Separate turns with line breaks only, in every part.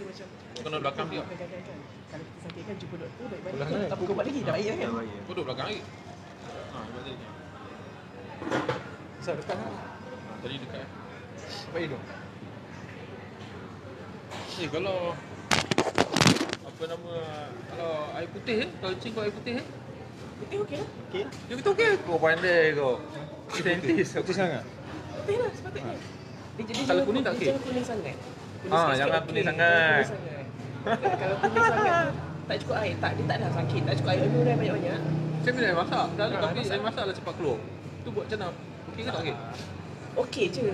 rasa Kena belakang dia kan, kan, kan, Kalau kita sakit kan jumpa doktor baik balik Tak perlu lagi dah baik
kan Kau belakang lagi Kenapa ha, dekat kan? Tadi dekat kan? Apa itu? Eh kalau Apa nama Kalau air putih eh? Kalau cincin
kau air putih eh? Putih okey lah Okey Dia kata okey
Kau pandai kau Kau
putih sangat?
Putih lah sepatutnya ha. Dia jadi jangan kuning sangat Ha, ah, jangan pelik sangat. Kalau pelik sangat tak cukup air. Tak, dia tak dah sakit. Tak cukup air. Dia murai banyak-banyak.
Saya kena masak. Selalu tapi air masak lah cepat keluar. Tu buat macam mana? Okey tak okey? Okey je.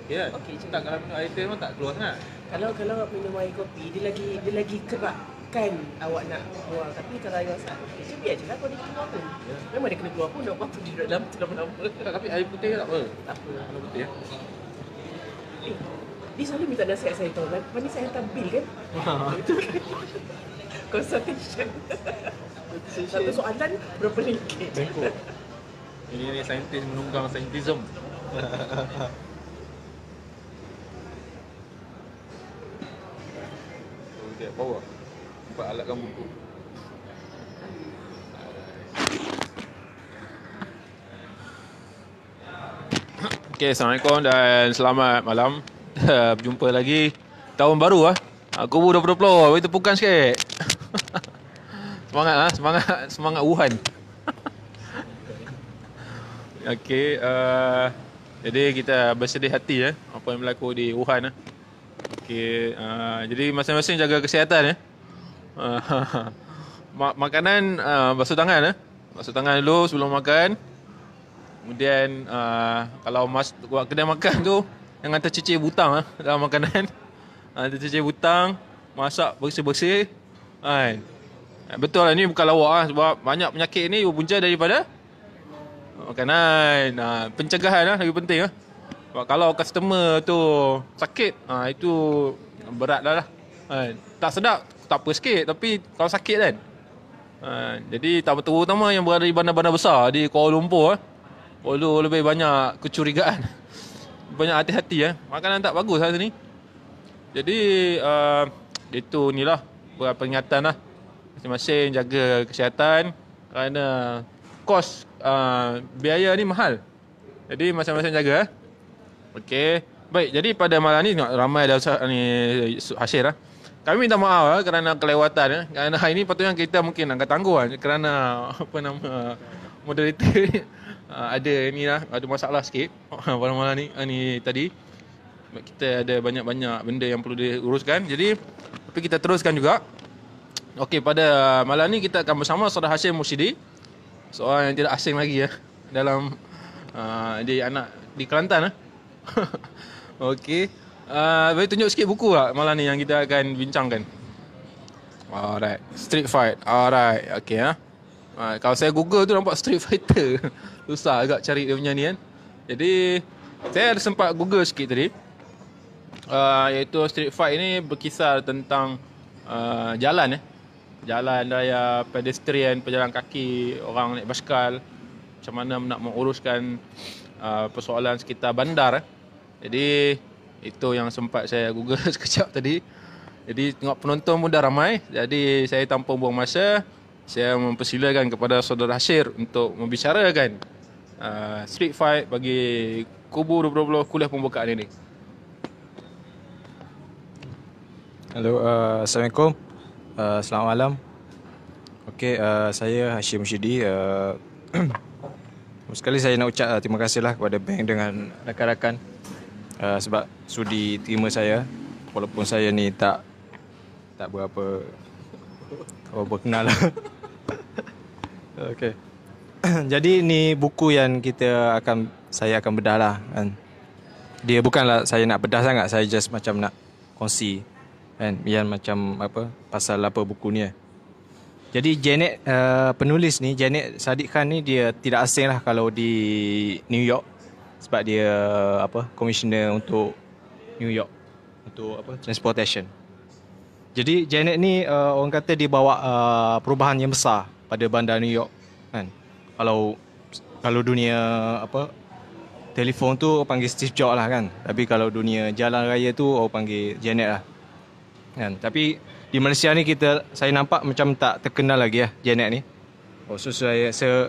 Okey kan? Okey je. Tak, kalau minum air teh memang tak keluar sangat.
Kalau kalau minum air kopi, dia lagi dia lagi kerapkan awak nak keluar. Tapi kalau air masak, okey je. Biar je lah kalau dia keluar tu. Yeah. Memang dia kena keluar pun, nak apa-apa di dalam tu lama-lama. Tapi air putih tak apa? Tak apa. Kalau putih ya. Eh, dia selalu minta nasihat saya tau Lepas ni saya hantar bil kan Consultation Satu soalan berapa ringgit Bengkok
Ini ni saintis menunggang saintism Dekat bawah Empat alatkan buku Okay, Assalamualaikum dan selamat malam Eh, berjumpa lagi tahun baru ah. Aku baru 2020. Bagi tepukan sikit. semangat ah, semangat semangat Wuhan. Okey, uh, jadi kita bersedih hati ya eh, apa yang berlaku di Wuhan eh. Okey, uh, jadi masing-masing jaga kesihatan ya. Eh. Uh, makanan uh, basuh tangan eh. Basuh tangan dulu sebelum makan. Kemudian uh, kalau mas kedai makan tu yang hantar cecik butang ah ha, dalam makanan. Hantar ah, cecik butang, masak bersih-bersih. Kan. Ah, betul lah ni bukan lawak ah sebab banyak penyakit ni punca daripada makanan. Ha, pencegahan lah ha, lebih penting ah. Sebab kalau customer tu sakit, ha, itu berat dah lah. Ha, tak sedap, tak apa sikit tapi kalau sakit kan. Ha, jadi terutama yang berada di bandar-bandar besar di Kuala Lumpur ah. Ha, Walau lebih banyak kecurigaan. banyak hati-hati eh. Makanan tak bagus hari ni. Jadi uh, eh, itu ni lah peringatan lah. Masing-masing jaga kesihatan kerana kos uh, biaya ni mahal. Jadi masing-masing jaga eh. Okey. Baik, jadi pada malam ni tengok ramai dah usah ni hasil lah. Eh. Kami minta maaf lah kerana kelewatan eh. Kerana hari ni patutnya kita mungkin angkat tangguh lah. Kerana apa nama moderator ni. Ah, ada ni lah ada masalah sikit malam-malam ni ah, ni tadi kita ada banyak-banyak benda yang perlu diuruskan jadi tapi kita teruskan juga Okey pada malam ni kita akan bersama Saudara Hashim Musyidi seorang yang tidak asing lagi ya dalam uh, ah, dia anak di Kelantan lah Okey uh, boleh tunjuk sikit buku lah malam ni yang kita akan bincangkan Alright Street Fight Alright okay ya uh, kalau saya google tu nampak Street Fighter susah agak cari dia punya ni kan. Jadi saya ada sempat Google sikit tadi. Uh, iaitu Street Fight ni berkisar tentang uh, jalan eh. Jalan raya pedestrian, pejalan kaki, orang naik basikal. Macam mana nak menguruskan uh, persoalan sekitar bandar eh. Jadi itu yang sempat saya Google sekejap tadi. Jadi tengok penonton pun dah ramai. Jadi saya tanpa buang masa, saya mempersilakan kepada saudara Hasir untuk membicarakan Ah, street Fight bagi Kubu 2020 kuliah pembukaan ini.
Hello, uh, Assalamualaikum. Uh, selamat malam. Okey, uh, saya Hashim Shidi. Uh, sekali saya nak ucap uh, terima kasihlah kepada bank dengan rakan-rakan uh, sebab sudi terima saya walaupun saya ni tak tak berapa berkenal lah. Okey. jadi ni buku yang kita akan saya akan bedah lah kan. Dia bukanlah saya nak bedah sangat, saya just macam nak kongsi kan yang macam apa pasal apa buku ni. Eh. Jadi Janet uh, penulis ni Janet Sadiq Khan ni dia tidak asing lah kalau di New York sebab dia apa komisioner untuk New York untuk apa transportation. Jadi Janet ni uh, orang kata dia bawa uh, perubahan yang besar pada bandar New York kan kalau kalau dunia apa telefon tu panggil Steve Jobs lah kan tapi kalau dunia jalan raya tu orang panggil Janet lah kan tapi di Malaysia ni kita saya nampak macam tak terkenal lagi lah Janet ni oh, so saya saya,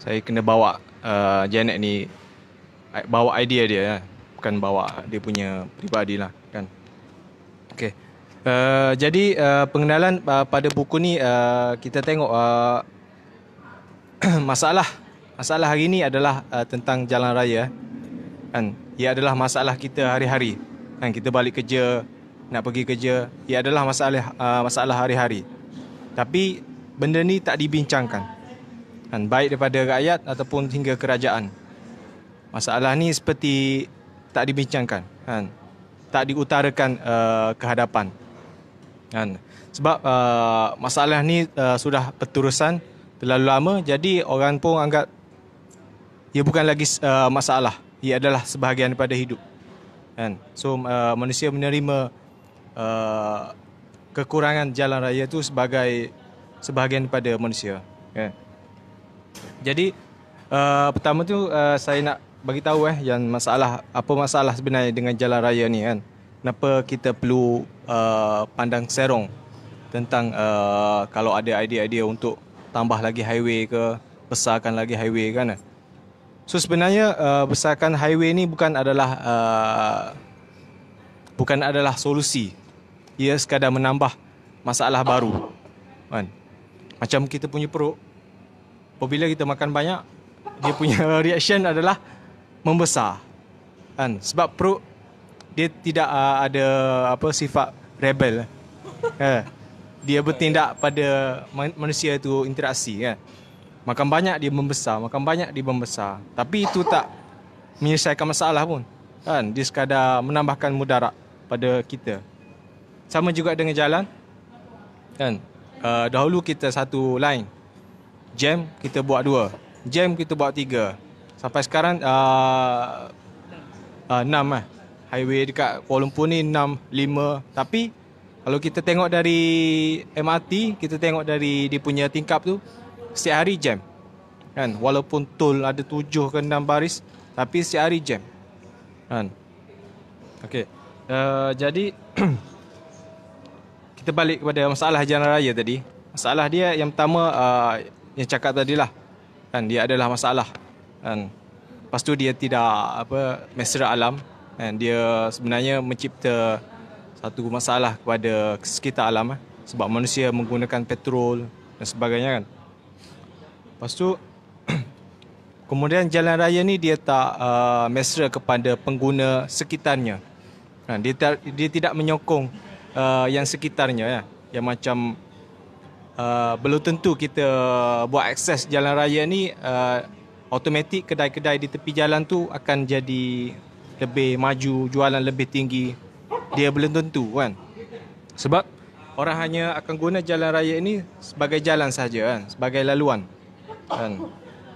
saya kena bawa uh, Janet ni bawa idea dia lah. bukan bawa dia punya peribadi lah kan okay. Uh, jadi uh, pengenalan uh, pada buku ni uh, kita tengok uh, masalah masalah hari ini adalah uh, tentang jalan raya kan ia adalah masalah kita hari-hari kan kita balik kerja nak pergi kerja ia adalah masalah uh, masalah hari-hari tapi benda ni tak dibincangkan kan baik daripada rakyat ataupun hingga kerajaan masalah ni seperti tak dibincangkan kan tak diutarakan uh, ke hadapan kan sebab uh, masalah ni uh, sudah peturusan terlalu lama jadi orang pun anggap ia bukan lagi uh, masalah ia adalah sebahagian daripada hidup kan so uh, manusia menerima uh, kekurangan jalan raya itu sebagai sebahagian daripada manusia kan jadi uh, pertama tu uh, saya nak bagi tahu eh yang masalah apa masalah sebenarnya dengan jalan raya ni kan kenapa kita perlu uh, pandang serong tentang uh, kalau ada idea-idea untuk tambah lagi highway ke besarkan lagi highway kan so sebenarnya uh, besarkan highway ni bukan adalah uh, bukan adalah solusi ia sekadar menambah masalah baru kan macam kita punya perut apabila kita makan banyak dia punya reaction adalah membesar kan sebab perut dia tidak uh, ada apa sifat rebel eh dia bertindak pada manusia itu interaksi kan. Makan banyak dia membesar, makan banyak dia membesar. Tapi itu tak menyelesaikan masalah pun. Kan? Dia sekadar menambahkan mudarat pada kita. Sama juga dengan jalan. Kan? Uh, dahulu kita satu line. Jam kita buat dua. Jam kita buat tiga. Sampai sekarang uh, uh, enam lah. Highway dekat Kuala Lumpur ni enam, lima. Tapi... Kalau kita tengok dari MRT, kita tengok dari dia punya tingkap tu setiap hari jam. Kan? Walaupun tol ada tujuh ke 6 baris tapi setiap hari jam. Kan? Okey. Uh, jadi kita balik kepada masalah jalan raya tadi. Masalah dia yang pertama uh, yang cakap tadilah. Kan dia adalah masalah. Kan? tu dia tidak apa mesra alam Kan, dia sebenarnya mencipta satu masalah kepada sekitar alam eh. sebab manusia menggunakan petrol dan sebagainya kan. Lepas tu kemudian jalan raya ni dia tak uh, mesra kepada pengguna sekitarnya. Kan dia ta- dia tidak menyokong uh, yang sekitarnya ya. Yang macam uh, belum tentu kita buat akses jalan raya ni uh, kedai-kedai di tepi jalan tu akan jadi lebih maju, jualan lebih tinggi dia belum tentu kan sebab orang hanya akan guna jalan raya ini sebagai jalan saja kan sebagai laluan kan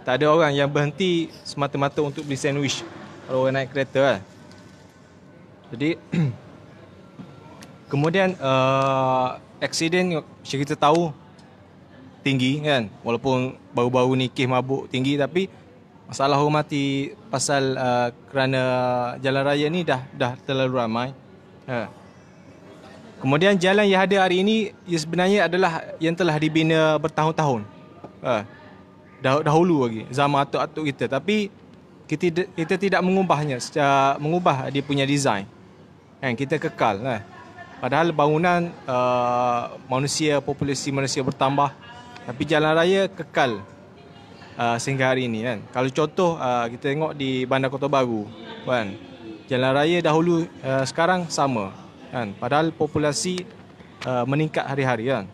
tak ada orang yang berhenti semata-mata untuk beli sandwich kalau orang naik kereta kan jadi kemudian uh, eh, aksiden kita tahu tinggi kan walaupun baru-baru ni kes mabuk tinggi tapi masalah orang mati pasal uh, kerana jalan raya ni dah dah terlalu ramai Ha. Kemudian jalan yang ada hari ini yang sebenarnya adalah yang telah dibina bertahun-tahun. Ha. dahulu lagi zaman atuk-atuk kita tapi kita kita tidak mengubahnya secara mengubah dia punya design. Kan kita kekal lah. Padahal bangunan uh, manusia populasi manusia bertambah tapi jalan raya kekal uh, sehingga hari ini kan. Kalau contoh uh, kita tengok di Bandar Kota Baru kan jalan raya dahulu uh, sekarang sama kan padahal populasi uh, meningkat hari-hari kan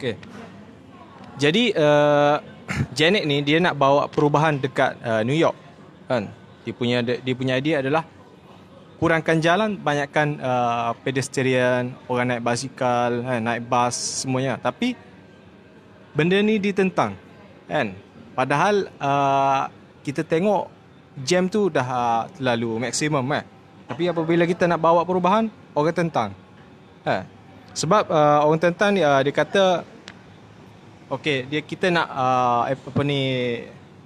okey jadi uh, Janet ni dia nak bawa perubahan dekat uh, New York kan dia punya dia punya idea adalah kurangkan jalan banyakkan uh, pedestrian orang naik basikal kan naik bas semuanya tapi benda ni ditentang kan padahal uh, kita tengok jam tu dah uh, terlalu maksimum eh. Tapi apabila kita nak bawa perubahan, orang tentang. Eh. Sebab uh, orang tentang uh, dia kata okey, dia kita nak uh, apa ni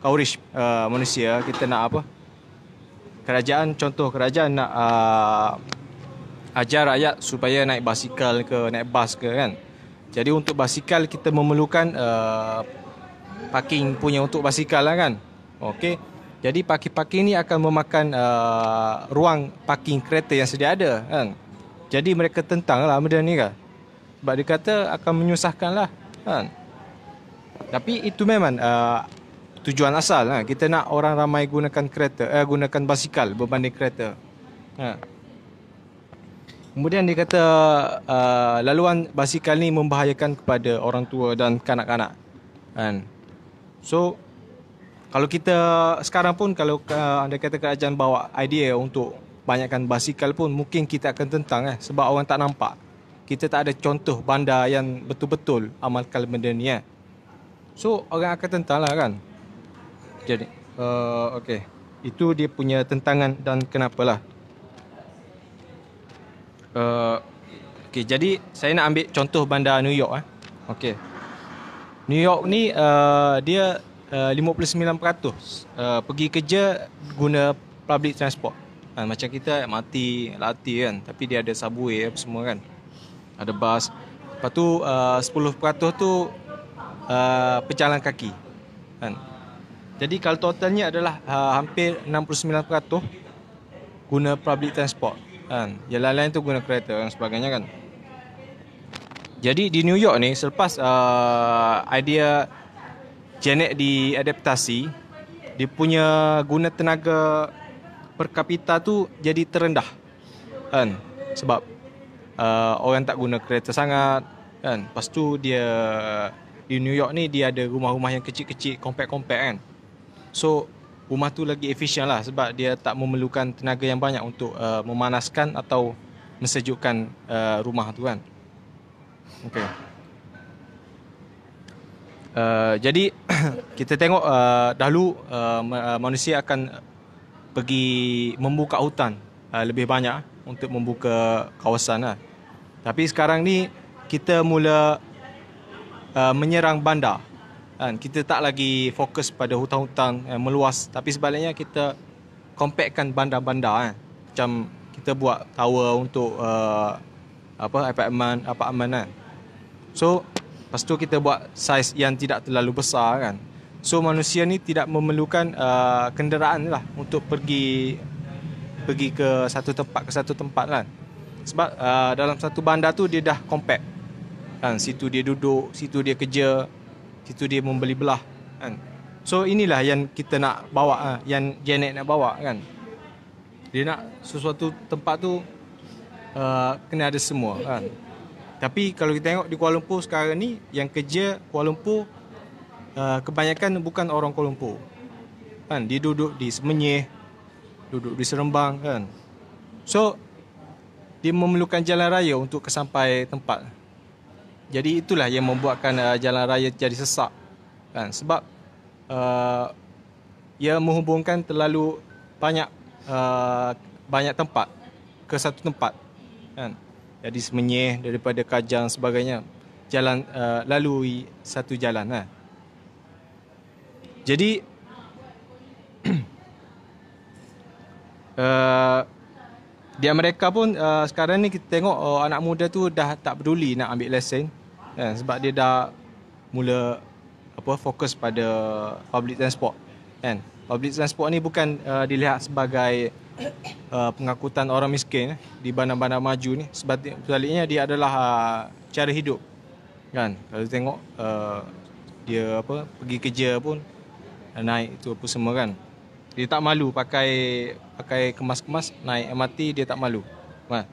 kaurish uh, manusia, kita nak apa? Kerajaan contoh kerajaan nak uh, ajar rakyat supaya naik basikal ke naik bas ke kan. Jadi untuk basikal kita memerlukan uh, parking punya untuk basikal lah kan. Okey. Jadi parkir-parkir ini akan memakan uh, ruang parking kereta yang sedia ada. Kan? Jadi mereka tentanglah benda ni kan. Sebab dia kata akan menyusahkanlah. Kan? Tapi itu memang uh, tujuan asal. Kan? Kita nak orang ramai gunakan kereta, eh, gunakan basikal berbanding kereta. Kan? Kemudian dia kata uh, laluan basikal ni membahayakan kepada orang tua dan kanak-kanak. Kan? So, kalau kita sekarang pun kalau uh, anda kata kerajaan bawa idea untuk banyakkan basikal pun mungkin kita akan tentang eh sebab orang tak nampak. Kita tak ada contoh bandar yang betul-betul amalkan benda ni eh. So orang akan tentang lah kan. Jadi uh, okey. Itu dia punya tentangan dan kenapalah. Uh, eh, okay, jadi saya nak ambil contoh bandar New York eh. Okay, New York ni uh, dia uh, 59% uh, pergi kerja guna public transport. Uh, macam kita mati LRT kan. Tapi dia ada subway apa semua kan. Ada bas. Lepas tu eh, uh, 10% tu uh, pejalan kaki. Kan. Jadi kalau totalnya adalah uh, hampir 69% guna public transport. Kan. Yang lain-lain tu guna kereta dan sebagainya kan. Jadi di New York ni selepas uh, idea Janet diadaptasi dia punya guna tenaga per kapita tu jadi terendah kan sebab uh, orang tak guna kereta sangat kan lepas tu dia di New York ni dia ada rumah-rumah yang kecil-kecil compact-compact kan so rumah tu lagi efisien lah sebab dia tak memerlukan tenaga yang banyak untuk uh, memanaskan atau mensejukkan uh, rumah tu kan okey Uh, jadi kita tengok uh, dahulu uh, manusia akan pergi membuka hutan uh, lebih banyak untuk membuka kawasan. Uh. Tapi sekarang ni kita mula uh, menyerang bandar. Kan? Kita tak lagi fokus pada hutan-hutan yang meluas. Tapi sebaliknya kita kompakkan bandar-bandar. Kan? Macam kita buat tower untuk uh, apa apartment apartment kan. So Lepas tu kita buat saiz yang tidak terlalu besar kan. So manusia ni tidak memerlukan uh, kenderaan lah untuk pergi pergi ke satu tempat ke satu tempat kan. Sebab uh, dalam satu bandar tu dia dah compact. Kan situ dia duduk, situ dia kerja, situ dia membeli belah kan. So inilah yang kita nak bawa ha, yang Janet nak bawa kan. Dia nak sesuatu tempat tu uh, kena ada semua kan. Tapi kalau kita tengok di Kuala Lumpur sekarang ni yang kerja Kuala Lumpur uh, kebanyakan bukan orang Kuala Lumpur. Kan dia duduk di Semenyih, duduk di serembang. kan. So dia memerlukan jalan raya untuk ke tempat. Jadi itulah yang membuatkan uh, jalan raya jadi sesak. Kan sebab uh, ia menghubungkan terlalu banyak uh, banyak tempat ke satu tempat kan jadi semenyih daripada kajang sebagainya jalan uh, lalui satu jalan lah. jadi uh, dia mereka pun uh, sekarang ni kita tengok uh, anak muda tu dah tak peduli nak ambil lesen kan? sebab dia dah mula apa fokus pada public transport kan public transport ni bukan uh, dilihat sebagai uh, pengangkutan orang miskin eh, di bandar-bandar maju ni sebaliknya dia adalah uh, cara hidup kan kalau tengok uh, dia apa pergi kerja pun uh, naik itu apa semua kan dia tak malu pakai pakai kemas-kemas naik MRT dia tak malu kan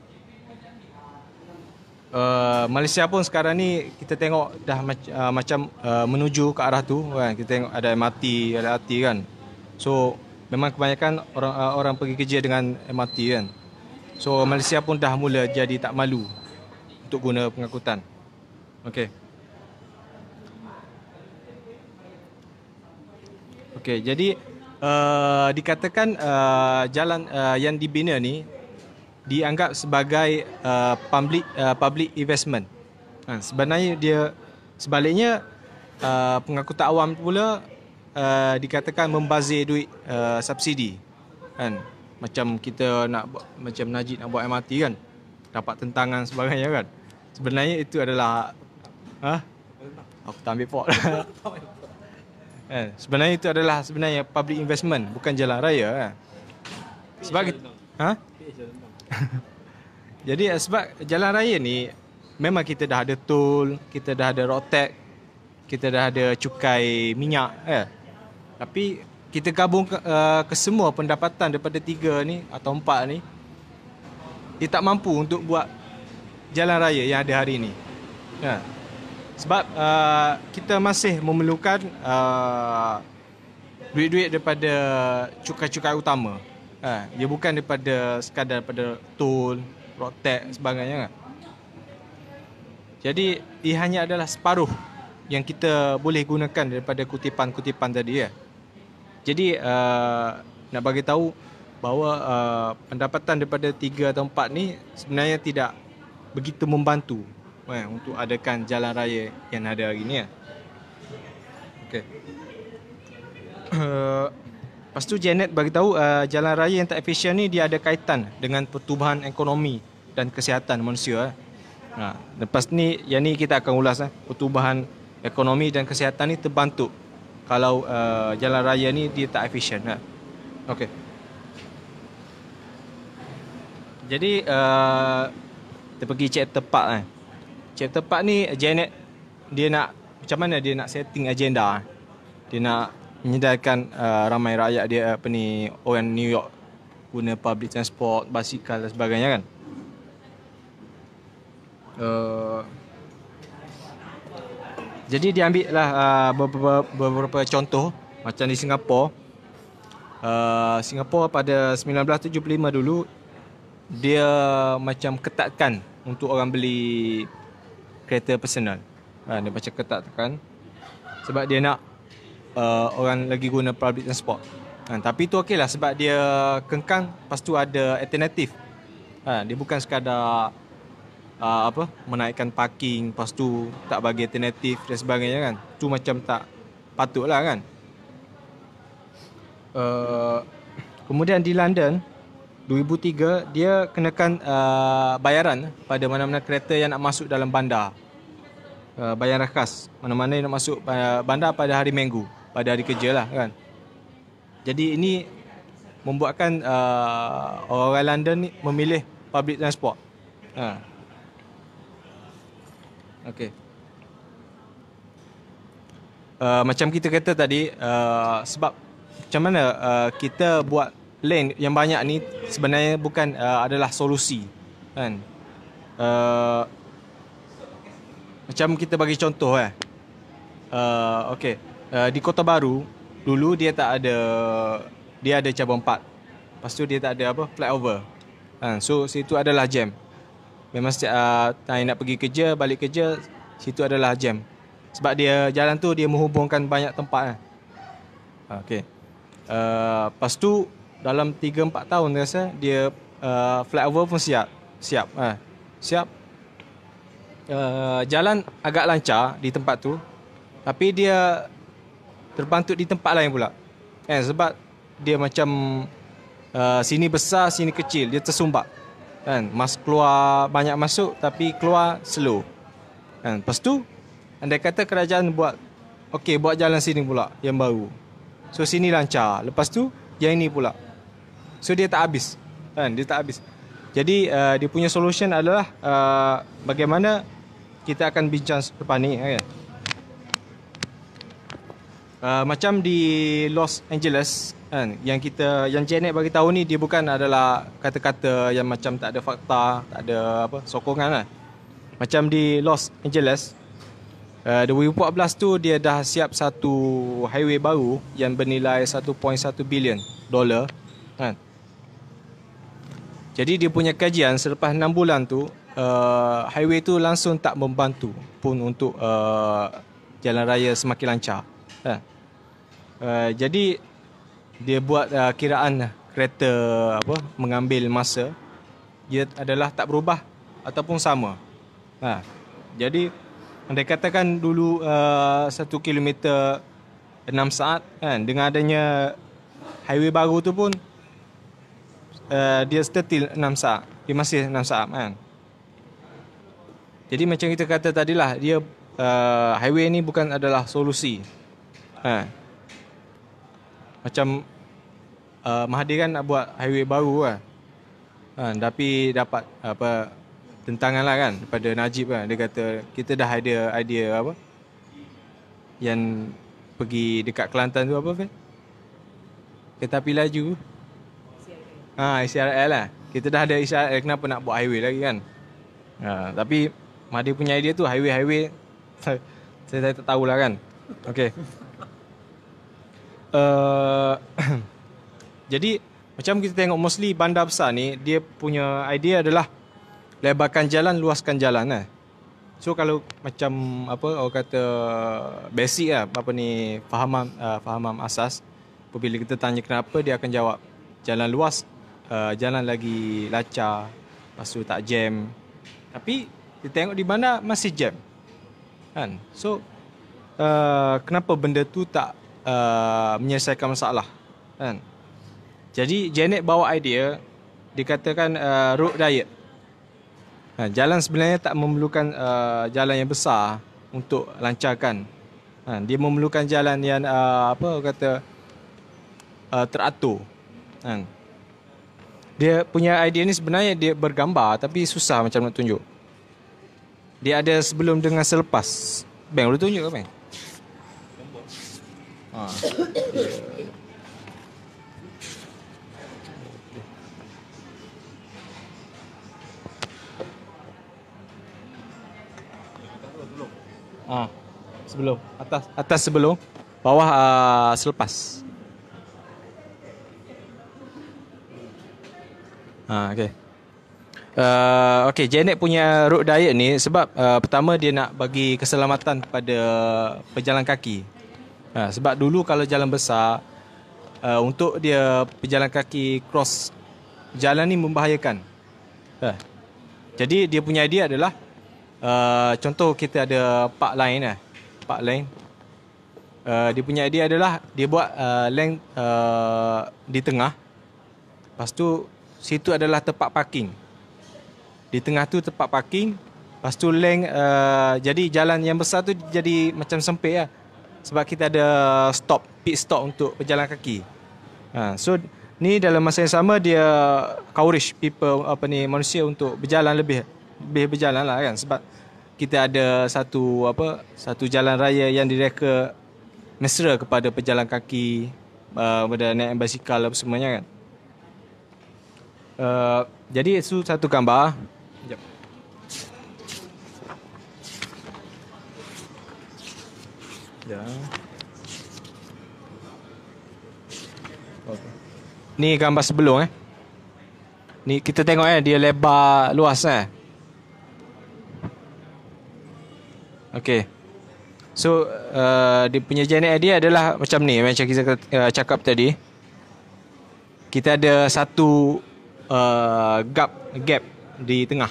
Uh, Malaysia pun sekarang ni kita tengok dah mac- uh, macam uh, menuju ke arah tu kan kita tengok ada MRT, LRT kan. So memang kebanyakan orang uh, orang pergi kerja dengan MRT kan. So Malaysia pun dah mula jadi tak malu untuk guna pengangkutan. Okey. Okey, jadi uh, dikatakan uh, jalan uh, yang dibina ni dianggap sebagai uh, public uh, public investment. Ha, sebenarnya dia sebaliknya uh, pengangkutan awam pula uh, dikatakan membazir duit uh, subsidi kan macam kita nak macam Najib nak buat MRT kan dapat tentangan sebagainya kan sebenarnya itu adalah ha aku tak ambil pot kan sebenarnya itu adalah sebenarnya public investment bukan jalan raya kan eh. sebagai ha jadi eh, sebab jalan raya ni memang kita dah ada tol kita dah ada rotek kita dah ada cukai minyak eh. Tapi kita gabung ke, uh, ke semua pendapatan daripada tiga ni atau empat ni dia tak mampu untuk buat jalan raya yang ada hari ni. Ya. Sebab uh, kita masih memerlukan uh, duit-duit daripada cukai-cukai utama. Ha, dia bukan daripada sekadar daripada tol, road tax sebagainya. Kan. Jadi ia hanya adalah separuh yang kita boleh gunakan daripada kutipan-kutipan tadi ya. Jadi uh, nak bagi tahu bahawa uh, pendapatan daripada tiga atau empat ni sebenarnya tidak begitu membantu eh, untuk adakan jalan raya yang ada hari ni ya. Okey. Uh, lepas tu Janet bagi tahu uh, jalan raya yang tak efisien ni dia ada kaitan dengan pertubuhan ekonomi dan kesihatan manusia. Eh. Nah, ha, lepas ni yang ni kita akan ulas eh, pertumbuhan ekonomi dan kesihatan ni terbantuk kalau uh, jalan raya ni dia tak efisien ha? Kan? okey jadi uh, kita pergi check tepat lah. Kan? check tepat ni Janet dia nak macam mana dia nak setting agenda kan? dia nak menyedarkan uh, ramai rakyat dia apa ni orang New York guna public transport basikal dan sebagainya kan uh, jadi dia ambil lah uh, beberapa, beberapa contoh macam di Singapura. Uh, Singapura pada 1975 dulu dia macam ketatkan untuk orang beli kereta personal. Uh, dia macam ketatkan sebab dia nak uh, orang lagi guna public transport. Uh, tapi tu okey lah sebab dia kengkang lepas tu ada alternatif. Uh, dia bukan sekadar uh, apa menaikkan parking lepas tu tak bagi alternatif dan sebagainya kan tu macam tak patut lah kan uh, kemudian di London 2003 dia kenakan uh, bayaran pada mana-mana kereta yang nak masuk dalam bandar uh, bayaran khas mana-mana yang nak masuk eh, bandar pada hari minggu pada hari kerja lah kan jadi ini membuatkan uh, ah, orang London ni memilih public transport ha. Okay. Uh, macam kita kata tadi, uh, sebab macam mana uh, kita buat lane yang banyak ni sebenarnya bukan uh, adalah solusi kan uh, macam kita bagi contoh eh uh, okey uh, di kota baru dulu dia tak ada dia ada cabang 4 lepas tu dia tak ada apa flyover kan uh, so situ adalah jam Memang setiap saya uh, nak pergi kerja, balik kerja, situ adalah jam. Sebab dia jalan tu dia menghubungkan banyak tempat. Eh. Ah, okay. Uh, ah, lepas tu dalam 3-4 tahun rasa dia uh, flyover pun siap. Siap. Eh. Siap. Uh, jalan agak lancar di tempat tu. Tapi dia terbantut di tempat lain pula. Eh, sebab dia macam uh, sini besar, sini kecil. Dia tersumbat kan mas keluar banyak masuk tapi keluar slow kan lepas tu andai kata kerajaan buat okey buat jalan sini pula yang baru so sini lancar lepas tu yang ini pula so dia tak habis kan dia tak habis jadi uh, dia punya solution adalah uh, bagaimana kita akan bincang selepas ni kan okay? uh, macam di Los Angeles kan yang kita yang Janet bagi tahu ni dia bukan adalah kata-kata yang macam tak ada fakta, tak ada apa sokongan lah. Macam di Los Angeles uh, ah, 2014 tu dia dah siap satu highway baru yang bernilai 1.1 bilion dolar kan. Jadi dia punya kajian selepas 6 bulan tu uh, highway tu langsung tak membantu pun untuk uh, jalan raya semakin lancar. Kan. Eh, jadi dia buat uh, kiraan lah. kereta apa mengambil masa dia adalah tak berubah ataupun sama. Ha. Jadi anda katakan dulu uh, 1 km 6 saat kan dengan adanya highway baru tu pun uh, dia still 6 saat. Dia masih 6 saat kan. Jadi macam kita kata tadilah dia uh, highway ni bukan adalah solusi. Ha. Macam uh, Mahathir kan nak buat highway baru lah. Ha, tapi dapat apa tentangan lah kan daripada Najib kan. Dia kata kita dah ada idea apa. Yang pergi dekat Kelantan tu apa Fik? Kereta api laju. Ha, ICRL lah. Kita dah ada ICRL kenapa nak buat highway lagi kan. Ha, tapi Mahathir punya idea tu highway-highway saya, saya tak tahulah kan. Okay. Eh, jadi macam kita tengok mostly bandar besar ni dia punya idea adalah lebarkan jalan luaskan jalan lah. So kalau macam apa orang kata basic lah apa ni fahaman uh, eh, fahaman asas apabila kita tanya kenapa dia akan jawab jalan luas uh, jalan lagi lancar, pasal tak jam tapi kita tengok di mana masih jam kan so uh, kenapa benda tu tak uh, menyelesaikan masalah kan jadi Janet bawa idea dikatakan uh, road diet ha, jalan sebenarnya tak memerlukan uh, jalan yang besar untuk lancarkan ha, dia memerlukan jalan yang uh, apa kata uh, teratur ha. dia punya idea ni sebenarnya dia bergambar tapi susah macam nak tunjuk dia ada sebelum dengan selepas bang boleh tunjuk ke bang Ah, ha. Sebelum atas atas sebelum bawah uh, selepas. Ah okey. Uh, ah, okay, Janet punya road diet ni sebab uh, pertama dia nak bagi keselamatan kepada pejalan kaki Ha, sebab dulu kalau jalan besar uh, untuk dia pejalan kaki cross jalan ni membahayakan. Ha. Jadi dia punya idea adalah uh, contoh kita ada park lain eh. Park lain. uh, dia punya idea adalah dia buat uh, lane uh, di tengah. Lepas tu situ adalah tempat parking. Di tengah tu tempat parking. Lepas tu lane uh, jadi jalan yang besar tu jadi macam sempit lah. Ya sebab kita ada stop pit stop untuk pejalan kaki. Ha, so ni dalam masa yang sama dia encourage people apa ni manusia untuk berjalan lebih lebih berjalan lah kan sebab kita ada satu apa satu jalan raya yang direka mesra kepada pejalan kaki uh, kepada uh, naik basikal apa semuanya kan. Uh, jadi itu satu gambar Ya. Ni gambar sebelum eh. Ni kita tengok eh dia lebar luas eh. Okey. So uh, dia punya genetik dia adalah macam ni macam kita uh, cakap tadi. Kita ada satu uh, gap gap di tengah.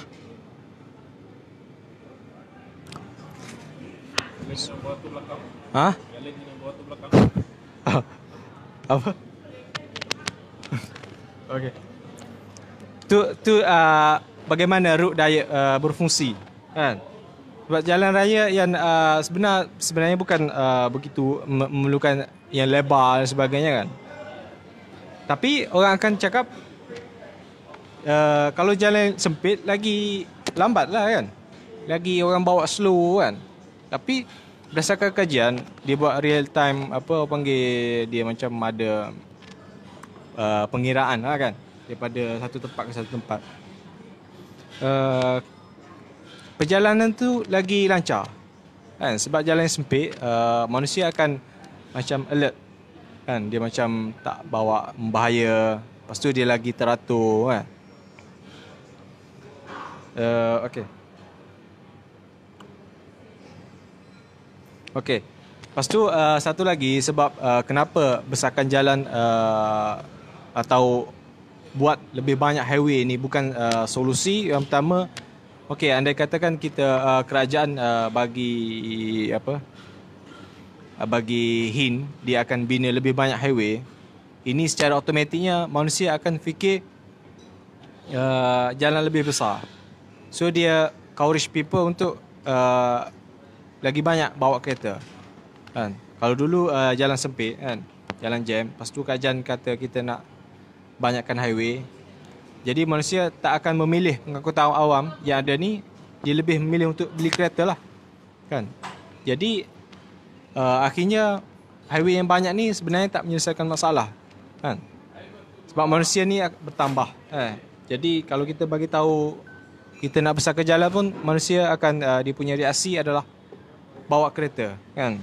Ha? Ah. Apa? Okey. Tu tu uh, bagaimana route diet uh, ah, berfungsi kan? Sebab jalan raya yang uh, sebenar sebenarnya bukan uh, begitu memerlukan yang lebar dan sebagainya kan. Tapi orang akan cakap uh, kalau jalan sempit lagi lambatlah kan. Lagi orang bawa slow kan. Tapi berdasarkan kajian dia buat real time apa orang panggil dia macam ada uh, pengiraan lah kan daripada satu tempat ke satu tempat uh, perjalanan tu lagi lancar kan sebab jalan yang sempit uh, manusia akan macam alert kan dia macam tak bawa membahaya lepas tu dia lagi teratur kan uh, okay. Okey. Lepas tu uh, satu lagi sebab uh, kenapa besarkan jalan uh, atau buat lebih banyak highway ni bukan uh, solusi yang pertama okey anda katakan kita uh, kerajaan uh, bagi apa uh, bagi hin dia akan bina lebih banyak highway ini secara automatiknya manusia akan fikir uh, jalan lebih besar so dia encourage people untuk uh, lagi banyak bawa kereta kan kalau dulu uh, jalan sempit kan jalan jam lepas tu kajian kata kita nak banyakkan highway jadi manusia tak akan memilih pengangkutan awam yang ada ni dia lebih memilih untuk beli kereta lah kan jadi uh, akhirnya highway yang banyak ni sebenarnya tak menyelesaikan masalah kan sebab manusia ni bertambah eh. jadi kalau kita bagi tahu kita nak besar ke jalan pun manusia akan uh, dia reaksi adalah bawa kereta kan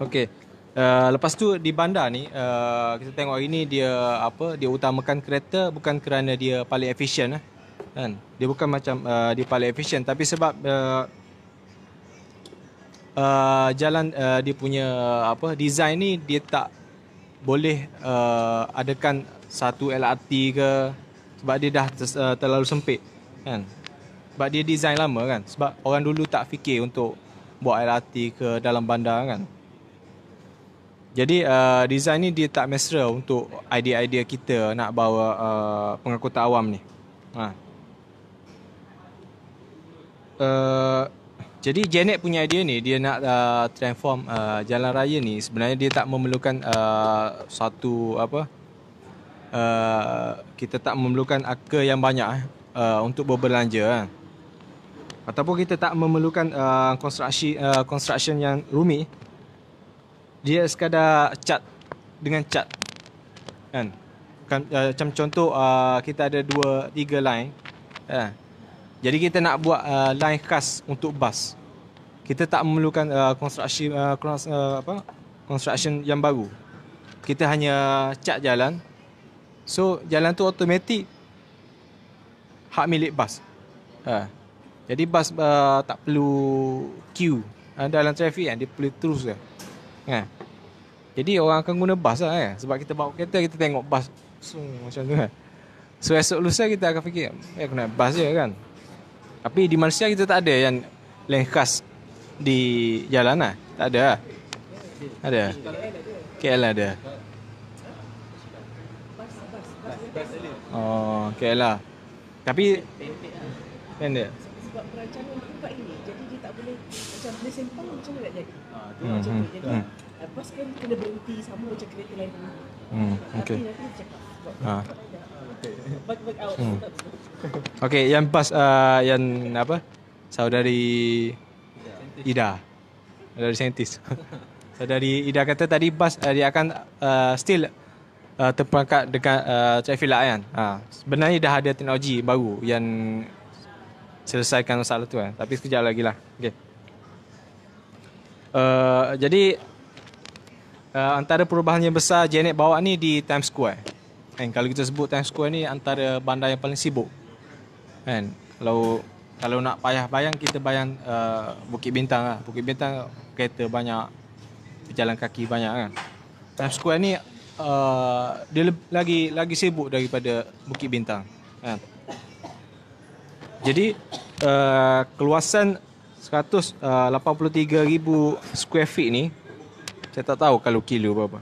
okey uh, lepas tu di bandar ni uh, kita tengok hari ni dia apa dia utamakan kereta bukan kerana dia paling efisien eh? kan dia bukan macam uh, dia paling efisien tapi sebab uh, Uh, jalan uh, dia punya uh, apa design ni dia tak boleh uh, adakan satu LRT ke sebab dia dah ters, uh, terlalu sempit kan sebab dia design lama kan Sebab orang dulu tak fikir untuk Buat LRT ke dalam bandar kan Jadi uh, design ni dia tak mesra Untuk idea-idea kita Nak bawa uh, pengangkutan awam ni ha. uh, Jadi Janet punya idea ni Dia nak uh, transform uh, jalan raya ni Sebenarnya dia tak memerlukan uh, Satu apa Uh, kita tak memerlukan aka yang banyak eh, uh, untuk berbelanja uh ataupun kita tak memerlukan uh, konstruksi uh, construction yang rumit dia sekadar cat dengan cat kan kan uh, macam contoh uh, kita ada dua tiga line uh. jadi kita nak buat uh, line khas untuk bas kita tak memerlukan uh, konstruksi uh, uh, apa construction yang baru kita hanya cat jalan so jalan tu automatik hak milik bas ha uh. Jadi bas uh, tak perlu queue uh, dalam trafik kan dia perlu terus je. Kan? Jadi orang akan guna bas lah kan sebab kita bawa kereta kita tengok bas so, macam tu kan. So esok lusa kita akan fikir eh aku nak bas je kan. Tapi di Malaysia kita tak ada yang lane khas di jalan lah. Tak ada lah. Ada. Lah. KL ada. Oh, KL lah. Tapi pendek
buat perancangan dia buat ini jadi dia tak boleh macam boleh sempang macam mana nak jadi ha, tu macam tu jadi hmm. lepas kan kena berhenti sama macam kereta lain dulu
hmm. okay. tapi
nanti ah.
hmm. yang pas yang apa? Saudari Ida. Saudari saintis. Saudari Ida kata tadi pas dia akan still uh, terperangkap dekat uh, traffic light kan. Ha. Sebenarnya dah ada teknologi baru yang selesaikan masalah tu kan. Tapi sekejap lagi lah. Okay. Uh, eh, jadi uh, antara perubahan yang besar Janet bawa ni di Times Square. Kan kalau kita sebut Times Square ni antara bandar yang paling sibuk. Kan kalau kalau nak payah bayang kita bayang uh, Bukit Bintang lah. Bukit Bintang kereta banyak jalan kaki banyak kan. Times Square ni uh, dia lagi lagi sibuk daripada Bukit Bintang. Kan. Jadi uh, keluasan 183,000 eh, square feet ni saya tak tahu kalau kilo berapa.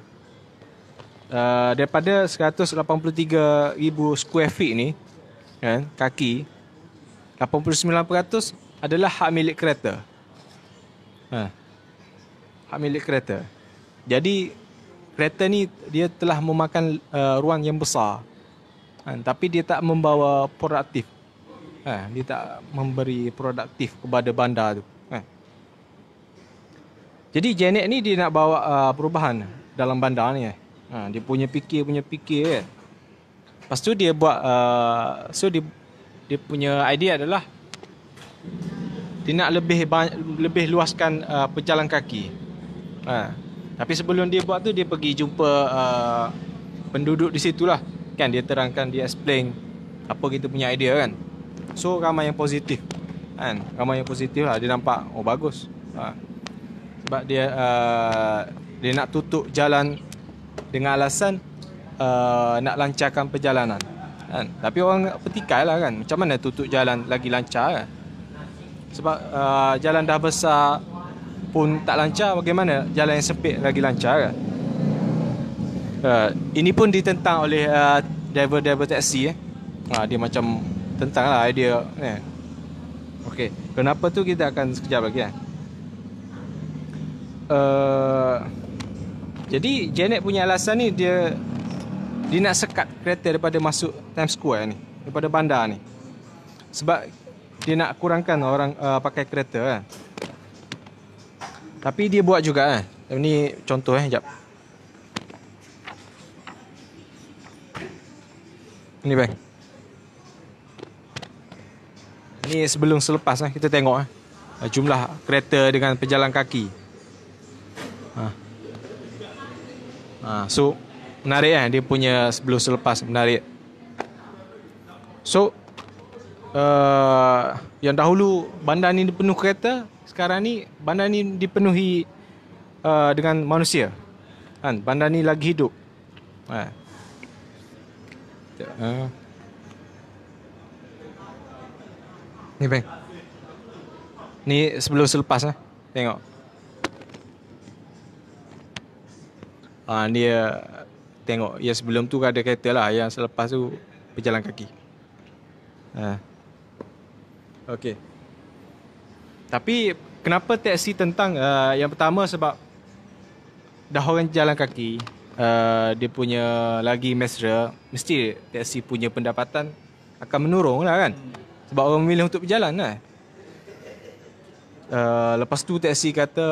Uh, daripada 183,000 square feet ni kan kaki 89% adalah hak milik kereta. Ha. Hak milik kereta. Jadi kereta ni dia telah memakan uh, ruang yang besar. Ha. tapi dia tak membawa produktif Eh, dia tak memberi produktif kepada bandar tu. Eh. Jadi Janet ni dia nak bawa uh, perubahan dalam bandar ni. Eh. Ha, dia punya fikir punya fikir. Eh. Lepas tu dia buat uh, so dia dia punya idea adalah dia nak lebih lebih luaskan uh, pejalan kaki. Ha. Tapi sebelum dia buat tu dia pergi jumpa uh, penduduk di situ lah. Kan dia terangkan dia explain apa kita punya idea kan. So ramai yang positif kan? Ramai yang positif lah Dia nampak Oh bagus ha. Sebab dia uh, Dia nak tutup jalan Dengan alasan uh, Nak lancarkan perjalanan kan? Tapi orang petikai lah kan Macam mana tutup jalan Lagi lancar kan Sebab uh, jalan dah besar Pun tak lancar Bagaimana jalan yang sempit Lagi lancar kan uh, Ini pun ditentang oleh uh, Driver-driver taksi eh? Ha, dia macam tentang lah idea kan yeah. Okay kenapa tu kita akan sekejap lagi kan uh, jadi Janet punya alasan ni dia dia nak sekat kereta daripada masuk Times Square ni daripada bandar ni sebab dia nak kurangkan orang uh, pakai kereta kan tapi dia buat juga kan ni contoh eh jap ni bang ini sebelum selepas eh. kita tengok eh. Eh, jumlah kereta dengan pejalan kaki. Ha. Ha, so menarik kan dia punya sebelum selepas menarik. So uh, yang dahulu bandar ni dipenuh kereta, sekarang ni bandar ni dipenuhi uh, dengan manusia. Kan bandar ni lagi hidup. Ha. Nih bang. Ini sebelum selepas ya. Tengok. Ah, ni eh, tengok ya sebelum tu kan ada kereta lah yang selepas tu berjalan kaki. Ha. Okey. Tapi kenapa teksi tentang uh, yang pertama sebab dah orang jalan kaki uh, dia punya lagi mesra mesti teksi punya pendapatan akan menurun lah kan. Hmm. Sebab orang memilih untuk berjalan lah. Uh, lepas tu teksi kata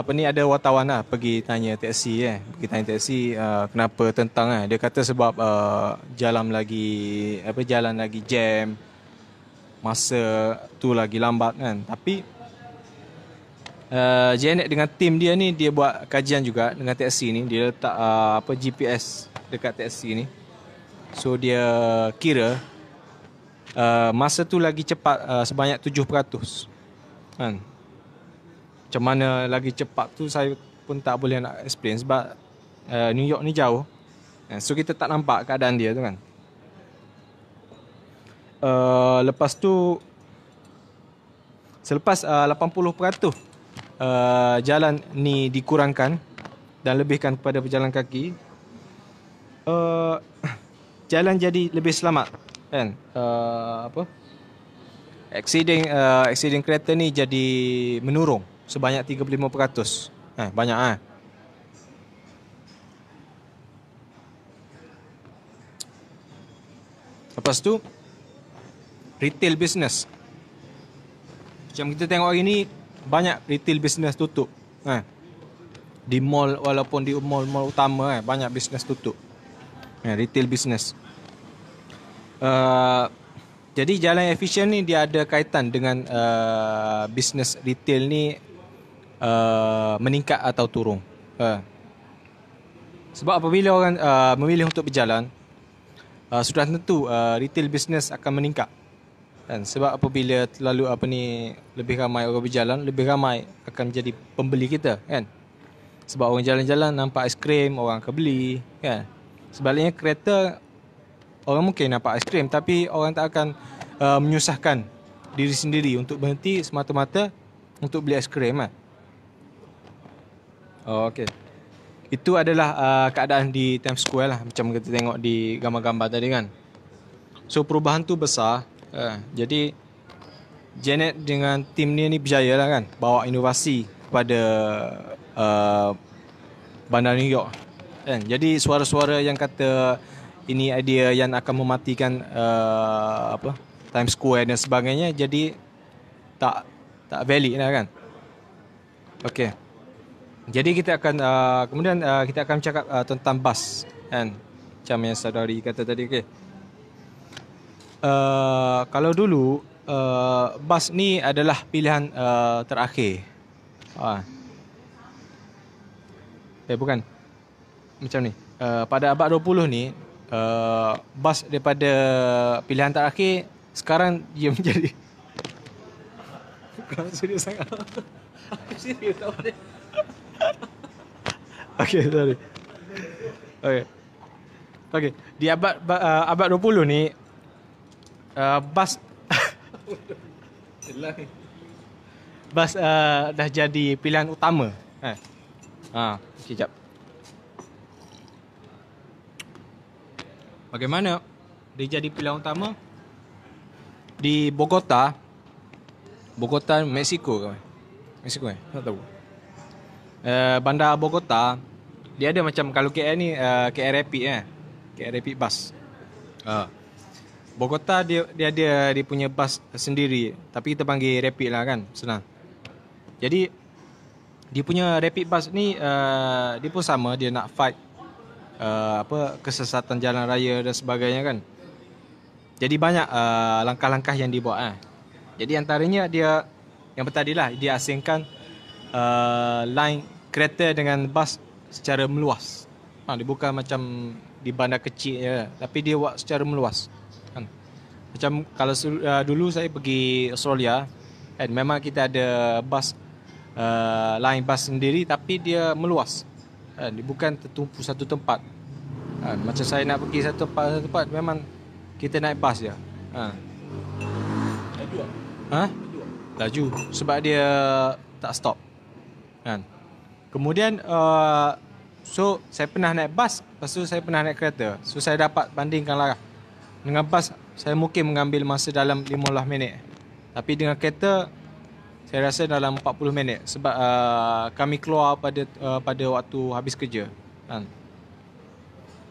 apa ni ada wartawan lah pergi tanya teksi eh pergi tanya teksi uh, kenapa tentang eh dia kata sebab uh, jalan lagi apa jalan lagi jam masa tu lagi lambat kan tapi uh, Janet dengan tim dia ni dia buat kajian juga dengan teksi ni dia letak uh, apa GPS dekat teksi ni so dia kira uh, masa tu lagi cepat uh, sebanyak 7%. Kan? Macam mana lagi cepat tu saya pun tak boleh nak explain sebab uh, New York ni jauh. Eh, so kita tak nampak keadaan dia tu kan. Uh, lepas tu selepas uh, 80% uh, jalan ni dikurangkan dan lebihkan kepada pejalan kaki uh, jalan jadi lebih selamat kan uh, apa exceeding uh, exceeding kereta ni jadi menurung sebanyak 35% eh banyak ah eh? lepas tu retail business macam kita tengok hari ni banyak retail business tutup eh di mall walaupun di mall-mall utama eh banyak business tutup eh retail business uh, jadi jalan efisien ni dia ada kaitan dengan uh, bisnes retail ni uh, meningkat atau turun. Uh. Sebab apabila orang uh, memilih untuk berjalan, uh, sudah tentu uh, retail bisnes akan meningkat. Dan sebab apabila terlalu apa ni lebih ramai orang berjalan, lebih ramai akan menjadi pembeli kita, kan? Sebab orang jalan-jalan nampak aiskrim, orang akan beli, kan? Sebaliknya kereta orang mungkin nampak aiskrim tapi orang tak akan uh, menyusahkan diri sendiri untuk berhenti semata-mata untuk beli aiskrim lah. Oh, okay. Itu adalah uh, keadaan di Times Square lah macam kita tengok di gambar-gambar tadi kan. So perubahan tu besar. Uh, jadi Janet dengan tim ni ni berjaya lah kan bawa inovasi kepada uh, bandar New York. Kan? Jadi suara-suara yang kata ini idea yang akan mematikan uh, apa Times Square dan sebagainya jadi tak tak valid lah kan okey jadi kita akan uh, kemudian uh, kita akan cakap uh, tentang bus kan macam yang saudari kata tadi okey uh, kalau dulu uh, bas ni adalah pilihan uh, terakhir uh. eh bukan macam ni uh, pada abad 20 ni Eh, bas daripada pilihan terakhir sekarang dia menjadi kau serius sangat aku serius tak boleh okey sorry Okay. Okay di abad uh, abad 20 ni uh, bas bas uh, dah jadi pilihan utama eh ha uh, kejap bagaimana dia jadi pilihan utama di Bogota Bogota Mexico Mexico eh tak tahu uh, bandar Bogota dia ada macam kalau KL ni uh, eh, KL Rapid eh KL Rapid bus uh. Bogota dia dia ada dia punya bus sendiri tapi kita panggil Rapid lah kan senang jadi dia punya Rapid bus ni uh, dia pun sama dia nak fight uh, apa kesesatan jalan raya dan sebagainya kan. Jadi banyak uh, langkah-langkah yang dibuat eh. Jadi antaranya dia yang tadilah dia asingkan uh, line kereta dengan bas secara meluas. Ha, dia bukan macam di bandar kecil ya, tapi dia buat secara meluas. Kan. Macam kalau uh, dulu saya pergi Australia kan memang kita ada bas uh, line bas sendiri tapi dia meluas kan dia bukan tertumpu satu tempat ha, macam saya nak pergi satu tempat satu tempat memang kita naik bas je ha laju ha laju sebab dia tak stop kan kemudian uh, so saya pernah naik bas lepas tu saya pernah naik kereta so saya dapat bandingkan lah dengan bas saya mungkin mengambil masa dalam 15 minit tapi dengan kereta saya rasa dalam 40 minit sebab uh, kami keluar pada uh, pada waktu habis kerja. Kan.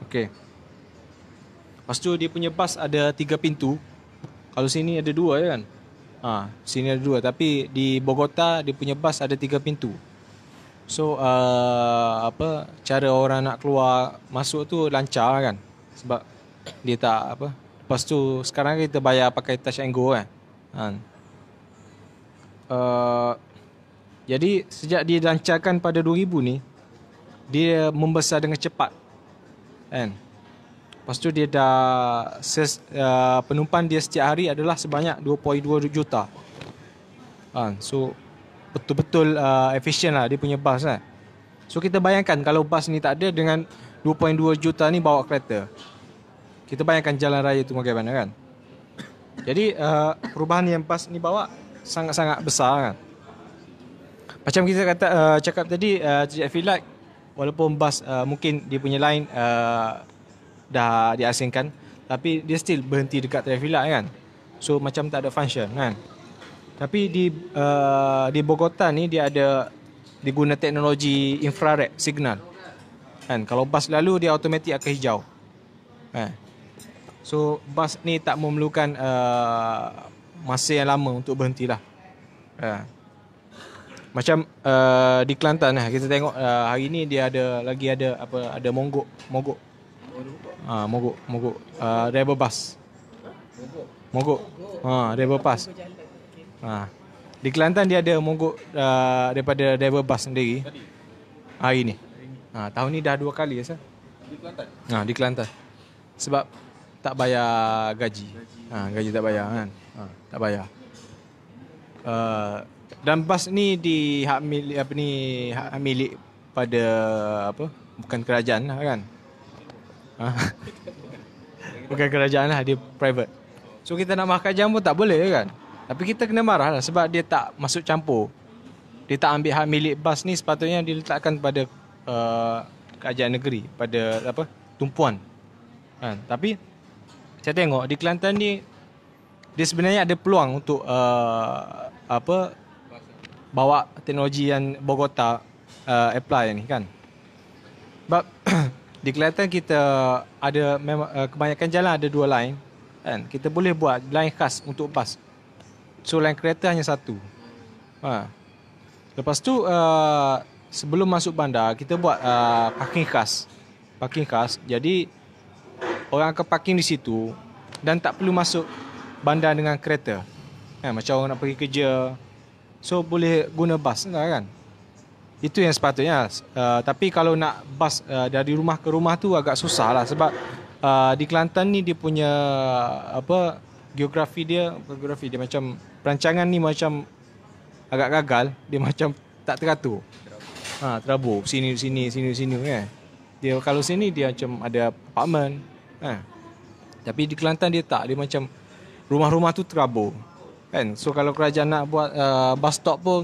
Okey. Lepas tu dia punya bas ada tiga pintu. Kalau sini ada dua je ya kan. Ha, sini ada dua. tapi di Bogota dia punya bas ada tiga pintu. So uh, apa cara orang nak keluar masuk tu lancar kan sebab dia tak apa. Lepas tu sekarang kita bayar pakai touch and go kan. Ha. Eh, jadi sejak dia lancarkan pada 2000 ni dia membesar dengan cepat kan lepas tu dia dah ses, uh, penumpang dia setiap hari adalah sebanyak 2.2 juta kan so betul-betul uh, efisien lah dia punya bas kan so kita bayangkan kalau bas ni tak ada dengan 2.2 juta ni bawa kereta kita bayangkan jalan raya tu bagaimana kan jadi uh, perubahan yang pas ni bawa sangat-sangat besar kan. Macam kita kata uh, cakap tadi uh, Cik feel walaupun bas uh, mungkin dia punya lain uh, dah diasingkan tapi dia still berhenti dekat traffic light kan. So macam tak ada function kan. Tapi di uh, di Bogota ni dia ada diguna teknologi infrared signal. Kan kalau bas lalu dia automatik akan hijau. Kan. So bas ni tak memerlukan uh, masa yang lama untuk berhentilah. Ha. Macam uh, di Kelantan lah kita tengok uh, hari ni dia ada lagi ada apa ada mogok mogok. Ha mogok mogok uh, rebel bus. Mogok. Ha rebel bus. Ha. Di Kelantan dia ada mogok uh, daripada rebel bus sendiri. Hari ni. Ha tahun ni dah dua kali ya Di Kelantan. Ha di Kelantan. Sebab tak bayar gaji. Ha, gaji tak bayar kan. Ha, tak bayar. Uh, dan bas ni di hak milik apa ni hak milik pada apa bukan kerajaan lah kan. Ha? bukan kerajaan lah dia private. So kita nak makan jam pun tak boleh kan. Tapi kita kena marah lah sebab dia tak masuk campur. Dia tak ambil hak milik bas ni sepatutnya diletakkan pada uh, kerajaan negeri. Pada apa? Tumpuan. Kan? Tapi saya tengok di Kelantan ni dia sebenarnya ada peluang untuk uh, apa bawa teknologi yang Bogota uh, apply ni kan. But di Kelantan kita ada memang uh, kebanyakan jalan ada dua line kan. Kita boleh buat line khas untuk bas. So line kereta hanya satu. Ha. Lepas tu uh, sebelum masuk bandar kita buat uh, parking khas. Parking khas. Jadi orang akan parking di situ dan tak perlu masuk bandar dengan kereta. Ya, macam orang nak pergi kerja. So boleh guna bas lah kan. Itu yang sepatutnya. Uh, tapi kalau nak bas uh, dari rumah ke rumah tu agak susah lah. Sebab uh, di Kelantan ni dia punya apa geografi dia. Geografi dia macam perancangan ni macam agak gagal. Dia macam tak teratur. Ha, ah, terabur. Sini, sini, sini, sini. Eh. Dia, kalau sini dia macam ada apartment. Eh. Tapi di Kelantan dia tak. Dia macam rumah-rumah tu terabur. Kan? So kalau kerajaan nak buat uh, bus stop pun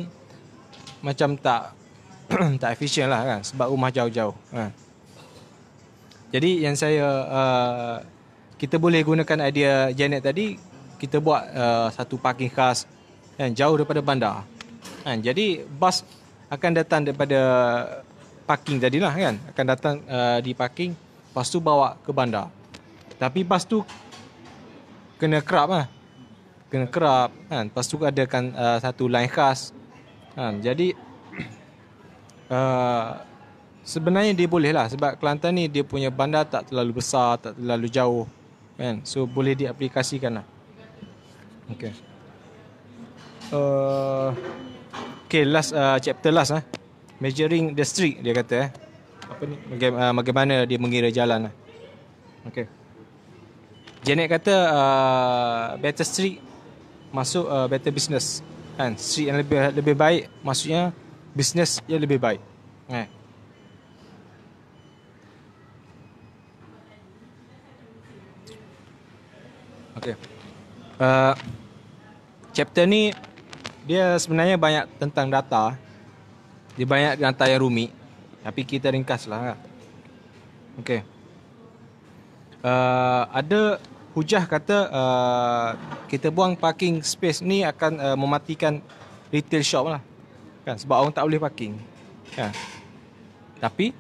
macam tak tak efisien lah kan sebab rumah jauh-jauh. Eh. Jadi yang saya uh, kita boleh gunakan idea Janet tadi kita buat uh, satu parking khas kan jauh daripada bandar. Kan? Jadi bus akan datang daripada parking tadilah kan akan datang uh, di parking lepas tu bawa ke bandar. Tapi pas tu kena kerap lah. Kena kerap kan. Lepas tu ada kan uh, satu line khas. Kan? Jadi uh, sebenarnya dia boleh lah. Sebab Kelantan ni dia punya bandar tak terlalu besar, tak terlalu jauh. Kan? So boleh diaplikasikan lah. Okay. Uh, okay last uh, chapter last lah. Measuring the street dia kata eh. Apa ni? Uh, bagaimana dia mengira jalan lah. Okay. Janet kata uh, better street masuk uh, better business kan street yang lebih lebih baik maksudnya business yang lebih baik kan okey uh, chapter ni dia sebenarnya banyak tentang data dia banyak data yang rumit tapi kita ringkaslah kan? okey uh, ada hujah kata uh, kita buang parking space ni akan uh, mematikan retail shop lah kan sebab orang tak boleh parking kan tapi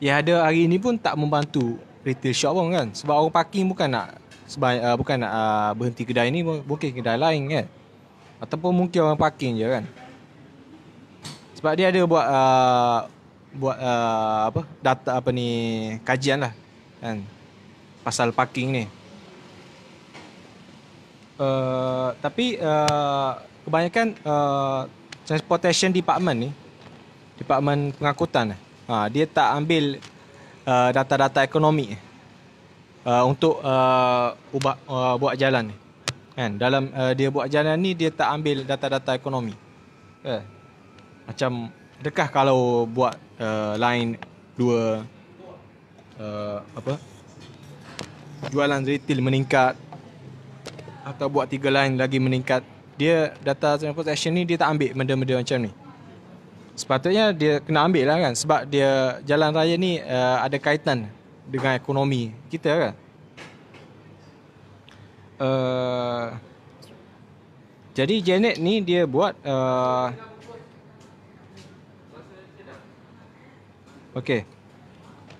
ya ada hari ni pun tak membantu retail shop pun kan sebab orang parking bukan nak sebab uh, bukan nak uh, berhenti kedai ni mungkin kedai lain kan ataupun mungkin orang parking je kan sebab dia ada buat uh, buat uh, apa data apa ni kajian lah kan pasal parking ni Eh, tapi uh, kebanyakan uh, transportation department ni departmen pengangkutan eh uh, dia tak ambil uh, data-data ekonomi uh, untuk uh, ubah uh, buat jalan ni kan dalam uh, dia buat jalan ni dia tak ambil data-data ekonomi eh macam dekah kalau buat uh, line dua uh, apa jualan retail meningkat atau buat tiga line lagi meningkat dia data sample section ni dia tak ambil benda-benda macam ni sepatutnya dia kena ambil lah kan sebab dia jalan raya ni uh, ada kaitan dengan ekonomi kita kan uh, jadi Janet ni dia buat uh, eh, Okay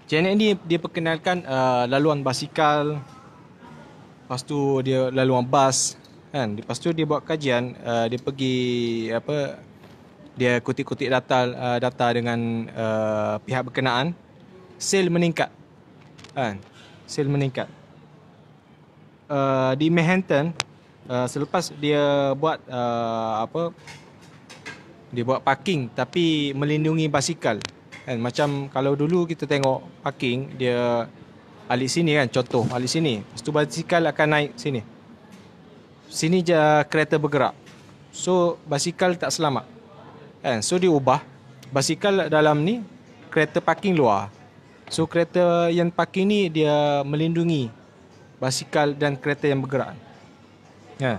Janet ni dia perkenalkan uh, laluan basikal Lepas tu dia laluan bas kan. Lepas tu dia buat kajian, uh, dia pergi apa dia kutik-kutik data uh, data dengan uh, pihak berkenaan. Sale meningkat. Kan? Sale meningkat. Uh, di Manhattan uh, selepas dia buat uh, apa dia buat parking tapi melindungi basikal kan macam kalau dulu kita tengok parking dia alik sini kan contoh alik sini lepas tu basikal akan naik sini sini je uh, kereta bergerak so basikal tak selamat kan so dia ubah basikal dalam ni kereta parking luar so kereta yang parking ni dia melindungi basikal dan kereta yang bergerak kan ya.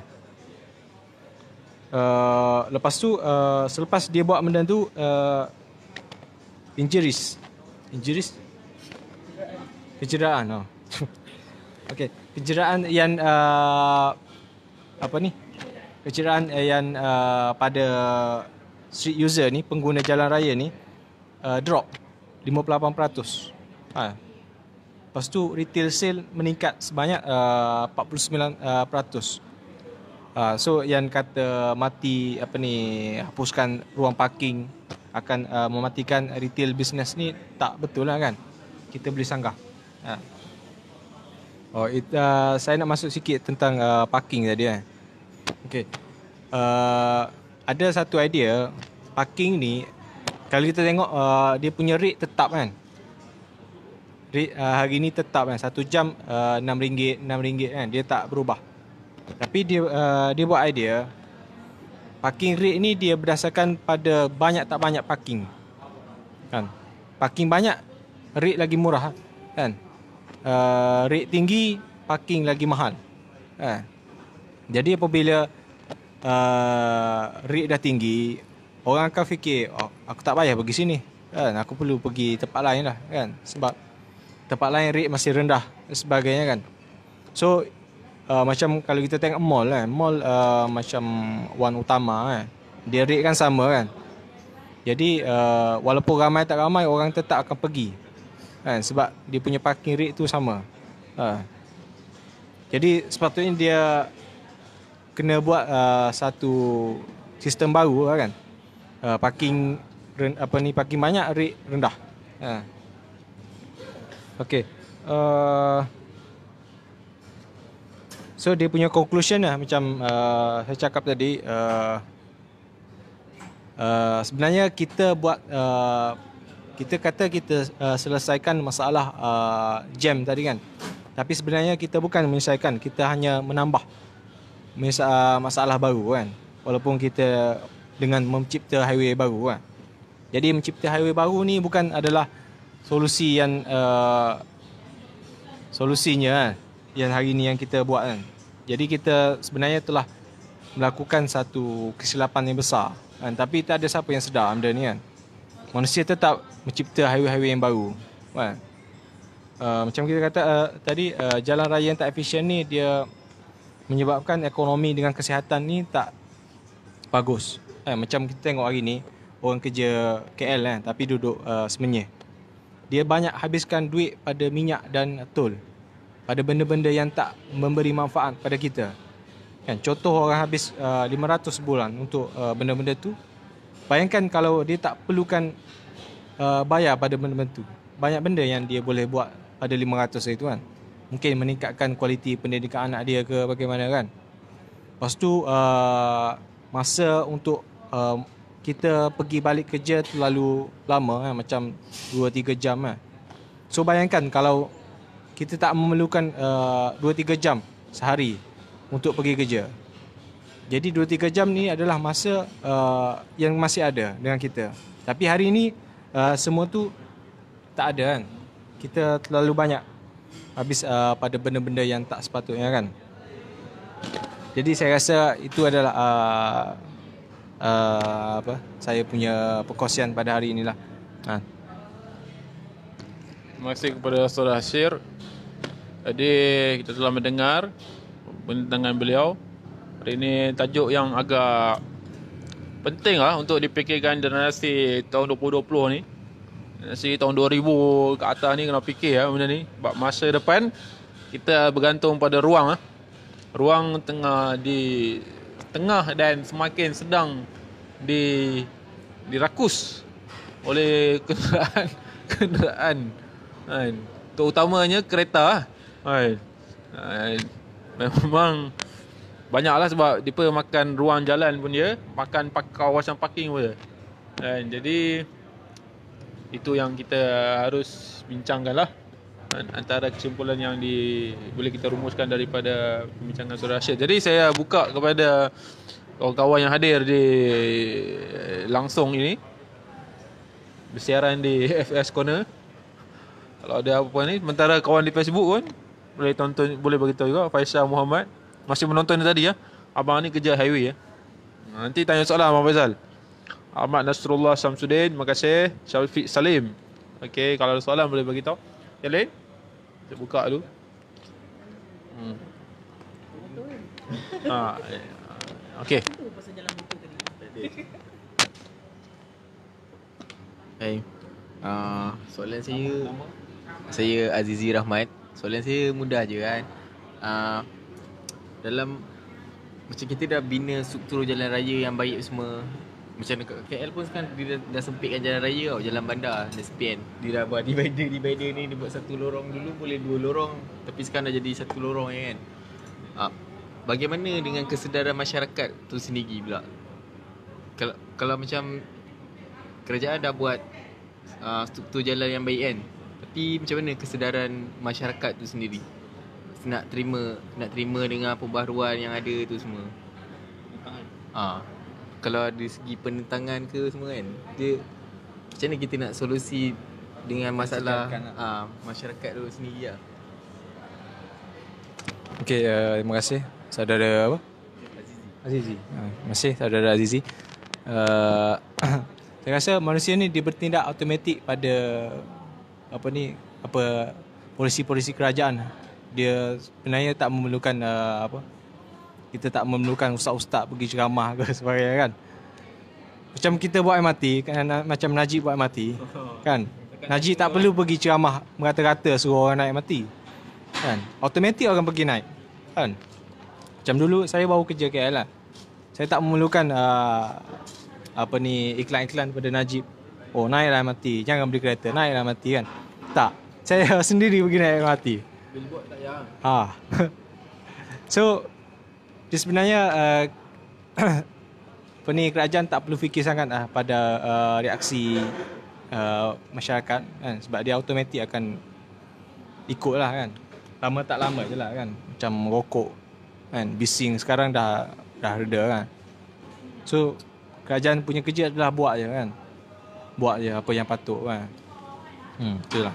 uh, lepas tu uh, selepas dia buat benda tu uh, injuries injuries kecederaan oh. okey kecederaan yang uh, apa ni kecederaan yang uh, pada street user ni pengguna jalan raya ni uh, drop 58% ha lepas tu retail sale meningkat sebanyak uh, 49% uh, ha, so yang kata mati apa ni hapuskan ruang parking akan uh, mematikan retail business ni tak betul lah kan kita boleh sanggah Ha. Oh, it, uh, saya nak masuk sikit tentang uh, parking tadi kan. Okey. Uh, ada satu idea parking ni kalau kita tengok uh, dia punya rate tetap kan. Rate uh, hari ni tetap kan satu jam uh, RM6 RM6 kan dia tak berubah. Tapi dia uh, dia buat idea parking rate ni dia berdasarkan pada banyak tak banyak parking. Kan? Parking banyak rate lagi murah kan uh, rate tinggi parking lagi mahal eh. jadi apabila uh, rate dah tinggi orang akan fikir oh, aku tak payah pergi sini kan aku perlu pergi tempat lain lah kan sebab tempat lain rate masih rendah dan sebagainya kan so uh, macam kalau kita tengok mall kan mall uh, macam one utama kan dia rate kan sama kan jadi uh, walaupun ramai tak ramai orang tetap akan pergi kan sebab dia punya parking rate tu sama ha. jadi sepatutnya dia kena buat uh, satu sistem baru lah kan uh, parking apa ni parking banyak rate rendah ha. Okay. Uh, so dia punya conclusion lah macam uh, saya cakap tadi uh, uh, sebenarnya kita buat uh, kita kata kita uh, selesaikan masalah uh, jam tadi kan tapi sebenarnya kita bukan menyelesaikan kita hanya menambah uh, masalah, baru kan walaupun kita dengan mencipta highway baru kan jadi mencipta highway baru ni bukan adalah solusi yang uh, solusinya kan yang hari ni yang kita buat kan jadi kita sebenarnya telah melakukan satu kesilapan yang besar kan tapi tak ada siapa yang sedar benda ni kan manusia tetap mencipta highway-highway yang baru. Kan? Uh, macam kita kata uh, tadi uh, jalan raya yang tak efisien ni dia menyebabkan ekonomi dengan kesihatan ni tak bagus. Eh, macam kita tengok hari ni orang kerja KL kan tapi duduk uh, Semenyih. Dia banyak habiskan duit pada minyak dan tol. Pada benda-benda yang tak memberi manfaat pada kita. Kan contoh orang habis uh, 500 bulan untuk uh, benda-benda tu Bayangkan kalau dia tak perlukan uh, bayar pada benda-benda tu. Banyak benda yang dia boleh buat pada 500 itu kan. Mungkin meningkatkan kualiti pendidikan anak dia ke bagaimana kan. Lepas tu uh, masa untuk uh, kita pergi balik kerja terlalu lama kan. Macam 2-3 jam kan. So bayangkan kalau kita tak memerlukan uh, 2-3 jam sehari untuk pergi kerja. Jadi 2 3 jam ni adalah masa uh, yang masih ada dengan kita. Tapi hari ni uh, semua tu tak ada kan. Kita terlalu banyak habis uh, pada benda-benda yang tak sepatutnya kan. Jadi saya rasa itu adalah uh, uh, apa? Saya punya perkongsian pada hari inilah. Ha. Terima kasih kepada Saudara Syir.
Jadi kita telah mendengar pendapat beliau. Hari ini tajuk yang agak penting lah untuk dipikirkan generasi tahun 2020 ni. Generasi tahun 2000 ke atas ni kena fikir lah benda ni. Sebab masa depan kita bergantung pada ruang lah. Ruang tengah di tengah dan semakin sedang di dirakus oleh kenderaan kenderaan kan? terutamanya kereta ha. memang banyak Banyaklah sebab dia makan ruang jalan pun dia, makan kawasan parking pun dia. Dan jadi itu yang kita harus bincangkan lah antara kesimpulan yang di, boleh kita rumuskan daripada pembincangan Saudara Syed. Jadi saya buka kepada kawan-kawan yang hadir di eh, langsung ini bersiaran di FS Corner. Kalau ada apa-apa ni, sementara kawan di Facebook pun boleh tonton, boleh bagi tahu juga Faisal Muhammad masih menonton tadi ya. Abang ni kerja highway ya. Nanti tanya soalan Abang Faisal. Ahmad Nasrullah Samsudin, terima kasih. Syafiq Salim. Okey, kalau ada soalan boleh bagi tahu. Yang lain? Saya buka dulu.
Hmm. Ha. Okey. Hey. Uh, ah, soalan saya Saya Azizi Rahmat Soalan saya mudah je kan uh, dalam macam kita dah bina struktur jalan raya yang baik semua macam dekat KL pun sekarang dia dah, dah sempitkan jalan raya tau jalan bandar dan SPN dia dah buat divider divider ni dia buat satu lorong dulu boleh dua lorong tapi sekarang dah jadi satu lorong ya kan ha. bagaimana dengan kesedaran masyarakat tu sendiri pula kalau kalau macam kerajaan dah buat uh, struktur jalan yang baik kan tapi macam mana kesedaran masyarakat tu sendiri nak terima nak terima dengan perbaharuan yang ada tu semua. Ha. Kalau ada segi penentangan ke semua kan. Dia macam mana kita nak solusi dengan masalah ha, masyarakat tu sendiri lah. Okay, uh, eh, terima kasih. Saudara apa? Azizi. Azizi. Ah, ha, terima kasih, saudara Azizi. Uh, saya rasa manusia ni dia bertindak automatik pada apa ni apa polisi-polisi kerajaan dia sebenarnya tak memerlukan uh, apa kita tak memerlukan ustaz-ustaz pergi ceramah ke sebagainya kan macam kita buat MRT kan, macam Najib buat MRT oh. kan Najib tak perlu pergi ceramah merata-rata suruh orang naik MRT kan automatik orang pergi naik kan macam dulu saya baru kerja KL lah saya tak memerlukan uh, apa ni iklan-iklan pada Najib oh naiklah MRT jangan beli kereta naiklah MRT kan tak saya sendiri pergi naik MRT Ah. so dia sebenarnya uh, eh, ni kerajaan tak perlu fikir sangat uh, pada uh, reaksi uh, masyarakat kan sebab dia automatik akan ikutlah kan. Lama tak lama je lah kan. Macam rokok kan bising sekarang dah dah reda kan. So kerajaan punya kerja adalah buat je kan. Buat je apa yang patut kan. Hmm, itulah.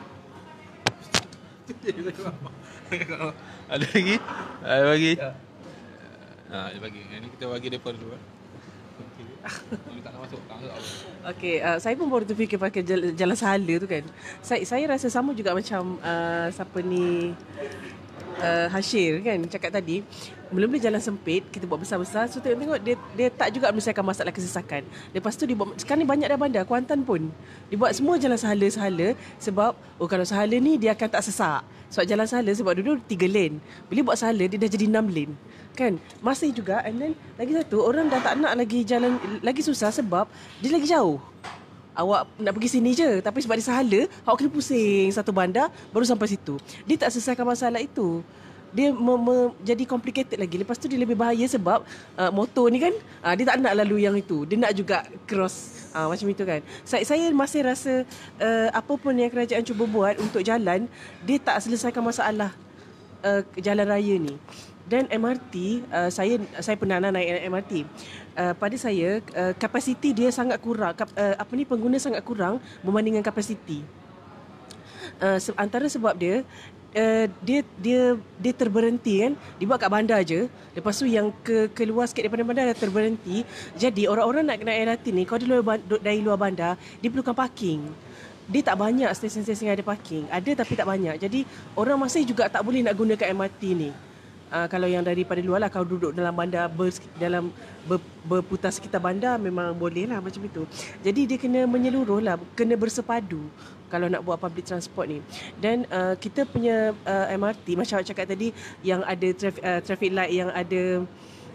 ada lagi?
Ada bagi. Ha,
ya. ah, dia bagi. Yang kita bagi depan dulu. Eh.
Okey, uh, saya pun baru terfikir pakai jalan, jalan sahala tu kan. Saya saya rasa sama juga macam uh, siapa ni uh, Hashir kan cakap tadi. Belum dia jalan sempit Kita buat besar-besar So tengok-tengok Dia, dia tak juga menyelesaikan masalah kesesakan Lepas tu dia buat Sekarang ni banyak dah bandar Kuantan pun Dia buat semua jalan sahala-sahala Sebab Oh kalau sahala ni Dia akan tak sesak Sebab jalan sahala Sebab dulu tiga lane Bila buat sahala Dia dah jadi enam lane Kan Masih juga And then Lagi satu Orang dah tak nak lagi jalan Lagi susah sebab Dia lagi jauh Awak nak pergi sini je Tapi sebab dia sahala Awak kena pusing Satu bandar Baru sampai situ Dia tak selesaikan masalah itu dia me, me, jadi complicated lagi lepas tu dia lebih bahaya sebab uh, motor ni kan uh, dia tak nak lalu yang itu dia nak juga cross uh, macam itu kan saya saya masih rasa uh, apa pun yang kerajaan cuba buat untuk jalan dia tak selesaikan masalah uh, jalan raya ni dan MRT uh, saya saya pernah naik MRT uh, pada saya uh, kapasiti dia sangat kurang kap, uh, apa ni pengguna sangat kurang berbanding dengan kapasiti Uh, antara sebab dia uh, dia dia dia terberhenti kan dibuat kat bandar aje lepas tu yang ke keluar sikit daripada bandar dah terberhenti jadi orang-orang nak kena LRT ni kalau dia luar dari luar bandar dia perlukan parking dia tak banyak stesen-stesen yang ada parking ada tapi tak banyak jadi orang masih juga tak boleh nak guna gunakan MRT ni Uh, kalau yang daripada luar lah Kalau duduk dalam bandar ber, dalam ber, Berputar sekitar bandar Memang boleh lah macam itu Jadi dia kena menyeluruh lah Kena bersepadu kalau nak buat public transport ni dan uh, kita punya uh, MRT macam awak cakap tadi yang ada traf- uh, traffic light yang ada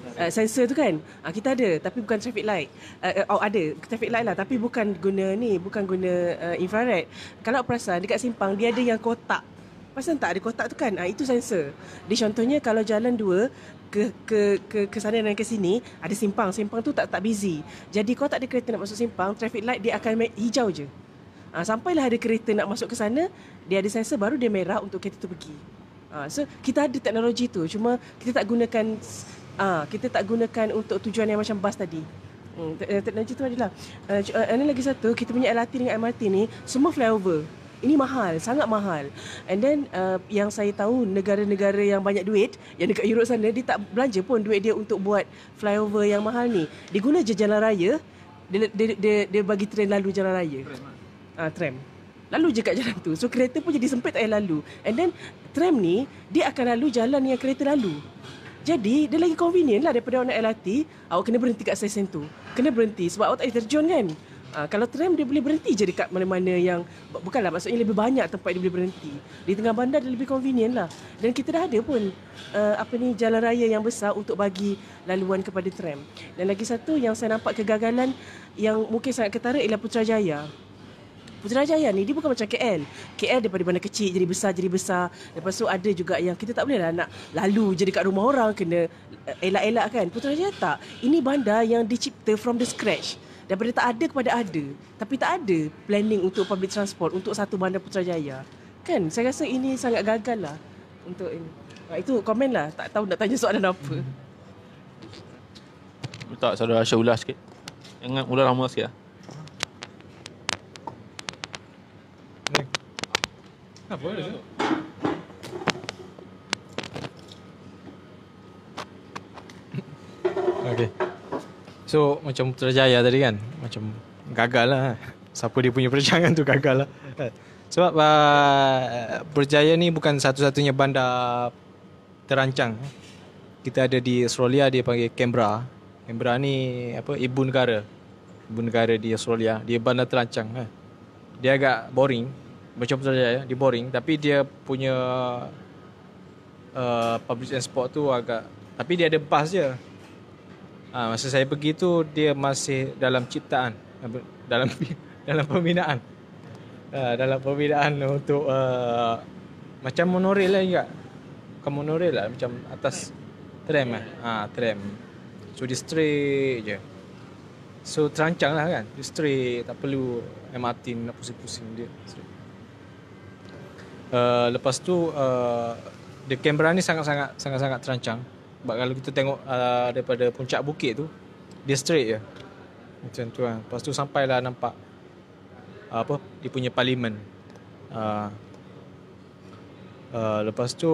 Uh, sensor tu kan uh, kita ada tapi bukan traffic light uh, uh, oh ada traffic light lah tapi bukan guna ni bukan guna uh, infrared kalau perasan dekat simpang dia ada yang kotak pasal tak ada kotak tu kan uh, itu sensor di contohnya kalau jalan dua ke ke ke ke sana dan ke sini ada simpang simpang tu tak tak busy jadi kalau tak ada kereta nak masuk simpang traffic light dia akan hijau je Ha, sampailah ada kereta nak masuk ke sana, dia ada sensor baru dia merah untuk kereta tu pergi. Ha, so kita ada teknologi tu cuma kita tak gunakan ha, kita tak gunakan untuk tujuan yang macam bas tadi. Hmm, eh, teknologi tu adalah eh, uh, eh, and lagi satu kita punya LRT dengan MRT ni semua flyover. Ini mahal, sangat mahal. And then uh, yang saya tahu negara-negara yang banyak duit, yang dekat Europe sana dia tak belanja pun duit dia untuk buat flyover yang mahal ni. Dia guna je jalan raya. Dia dia dia, dia bagi tren lalu jalan raya. Trend, lah uh, tram lalu je kat jalan tu so kereta pun jadi sempit air lalu and then tram ni dia akan lalu jalan yang kereta lalu jadi dia lagi convenient lah daripada orang nak LRT awak kena berhenti kat stesen tu kena berhenti sebab awak tak terjun kan Ha, kalau tram dia boleh berhenti je dekat mana-mana yang Bukanlah maksudnya lebih banyak tempat dia boleh berhenti Di tengah bandar dia lebih convenient lah Dan kita dah ada pun uh, Apa ni jalan raya yang besar untuk bagi Laluan kepada tram Dan lagi satu yang saya nampak kegagalan Yang mungkin sangat ketara ialah Putrajaya Putrajaya ni dia bukan macam KL. KL daripada mana kecil jadi besar jadi besar. Lepas tu ada juga yang kita tak boleh lah nak lalu je dekat rumah orang kena eh, elak-elak kan. Putrajaya tak. Ini bandar yang dicipta from the scratch. Daripada tak ada kepada ada. Tapi tak ada planning untuk public transport untuk satu bandar Putrajaya. Kan saya rasa ini sangat gagal lah untuk ini. Ah, itu komen lah. Tak tahu nak tanya soalan apa. Hmm.
Tak, saudara Aisyah ulas sikit. Jangan ulas lama sikit lah. Ah, boleh je.
Okay. So, macam Putrajaya tadi kan. Macam gagal lah. Siapa dia punya perjalanan tu gagal lah. Sebab uh, Berjaya ni bukan satu-satunya bandar terancang. Kita ada di Australia, dia panggil Canberra. Canberra ni apa ibu negara. Ibu negara di Australia. Dia bandar terancang. Eh. Dia agak boring macam tu saja ya di boring tapi dia punya uh, public transport tu agak tapi dia ada bas je ha, masa saya pergi tu dia masih dalam ciptaan dalam dalam pembinaan uh, dalam pembinaan untuk uh, macam monorail lah ingat bukan monorail lah macam atas tram lah ha, tram so dia straight je so terancang lah kan dia straight tak perlu MRT nak pusing-pusing dia straight Eh, lepas tu eh, the uh, Canberra ni sangat-sangat sangat-sangat terancang. Sebab kalau kita tengok uh, daripada puncak bukit tu dia straight je. Macam tu kan. Lepas tu sampailah nampak uh, apa dia punya parlimen. Uh, uh, lepas tu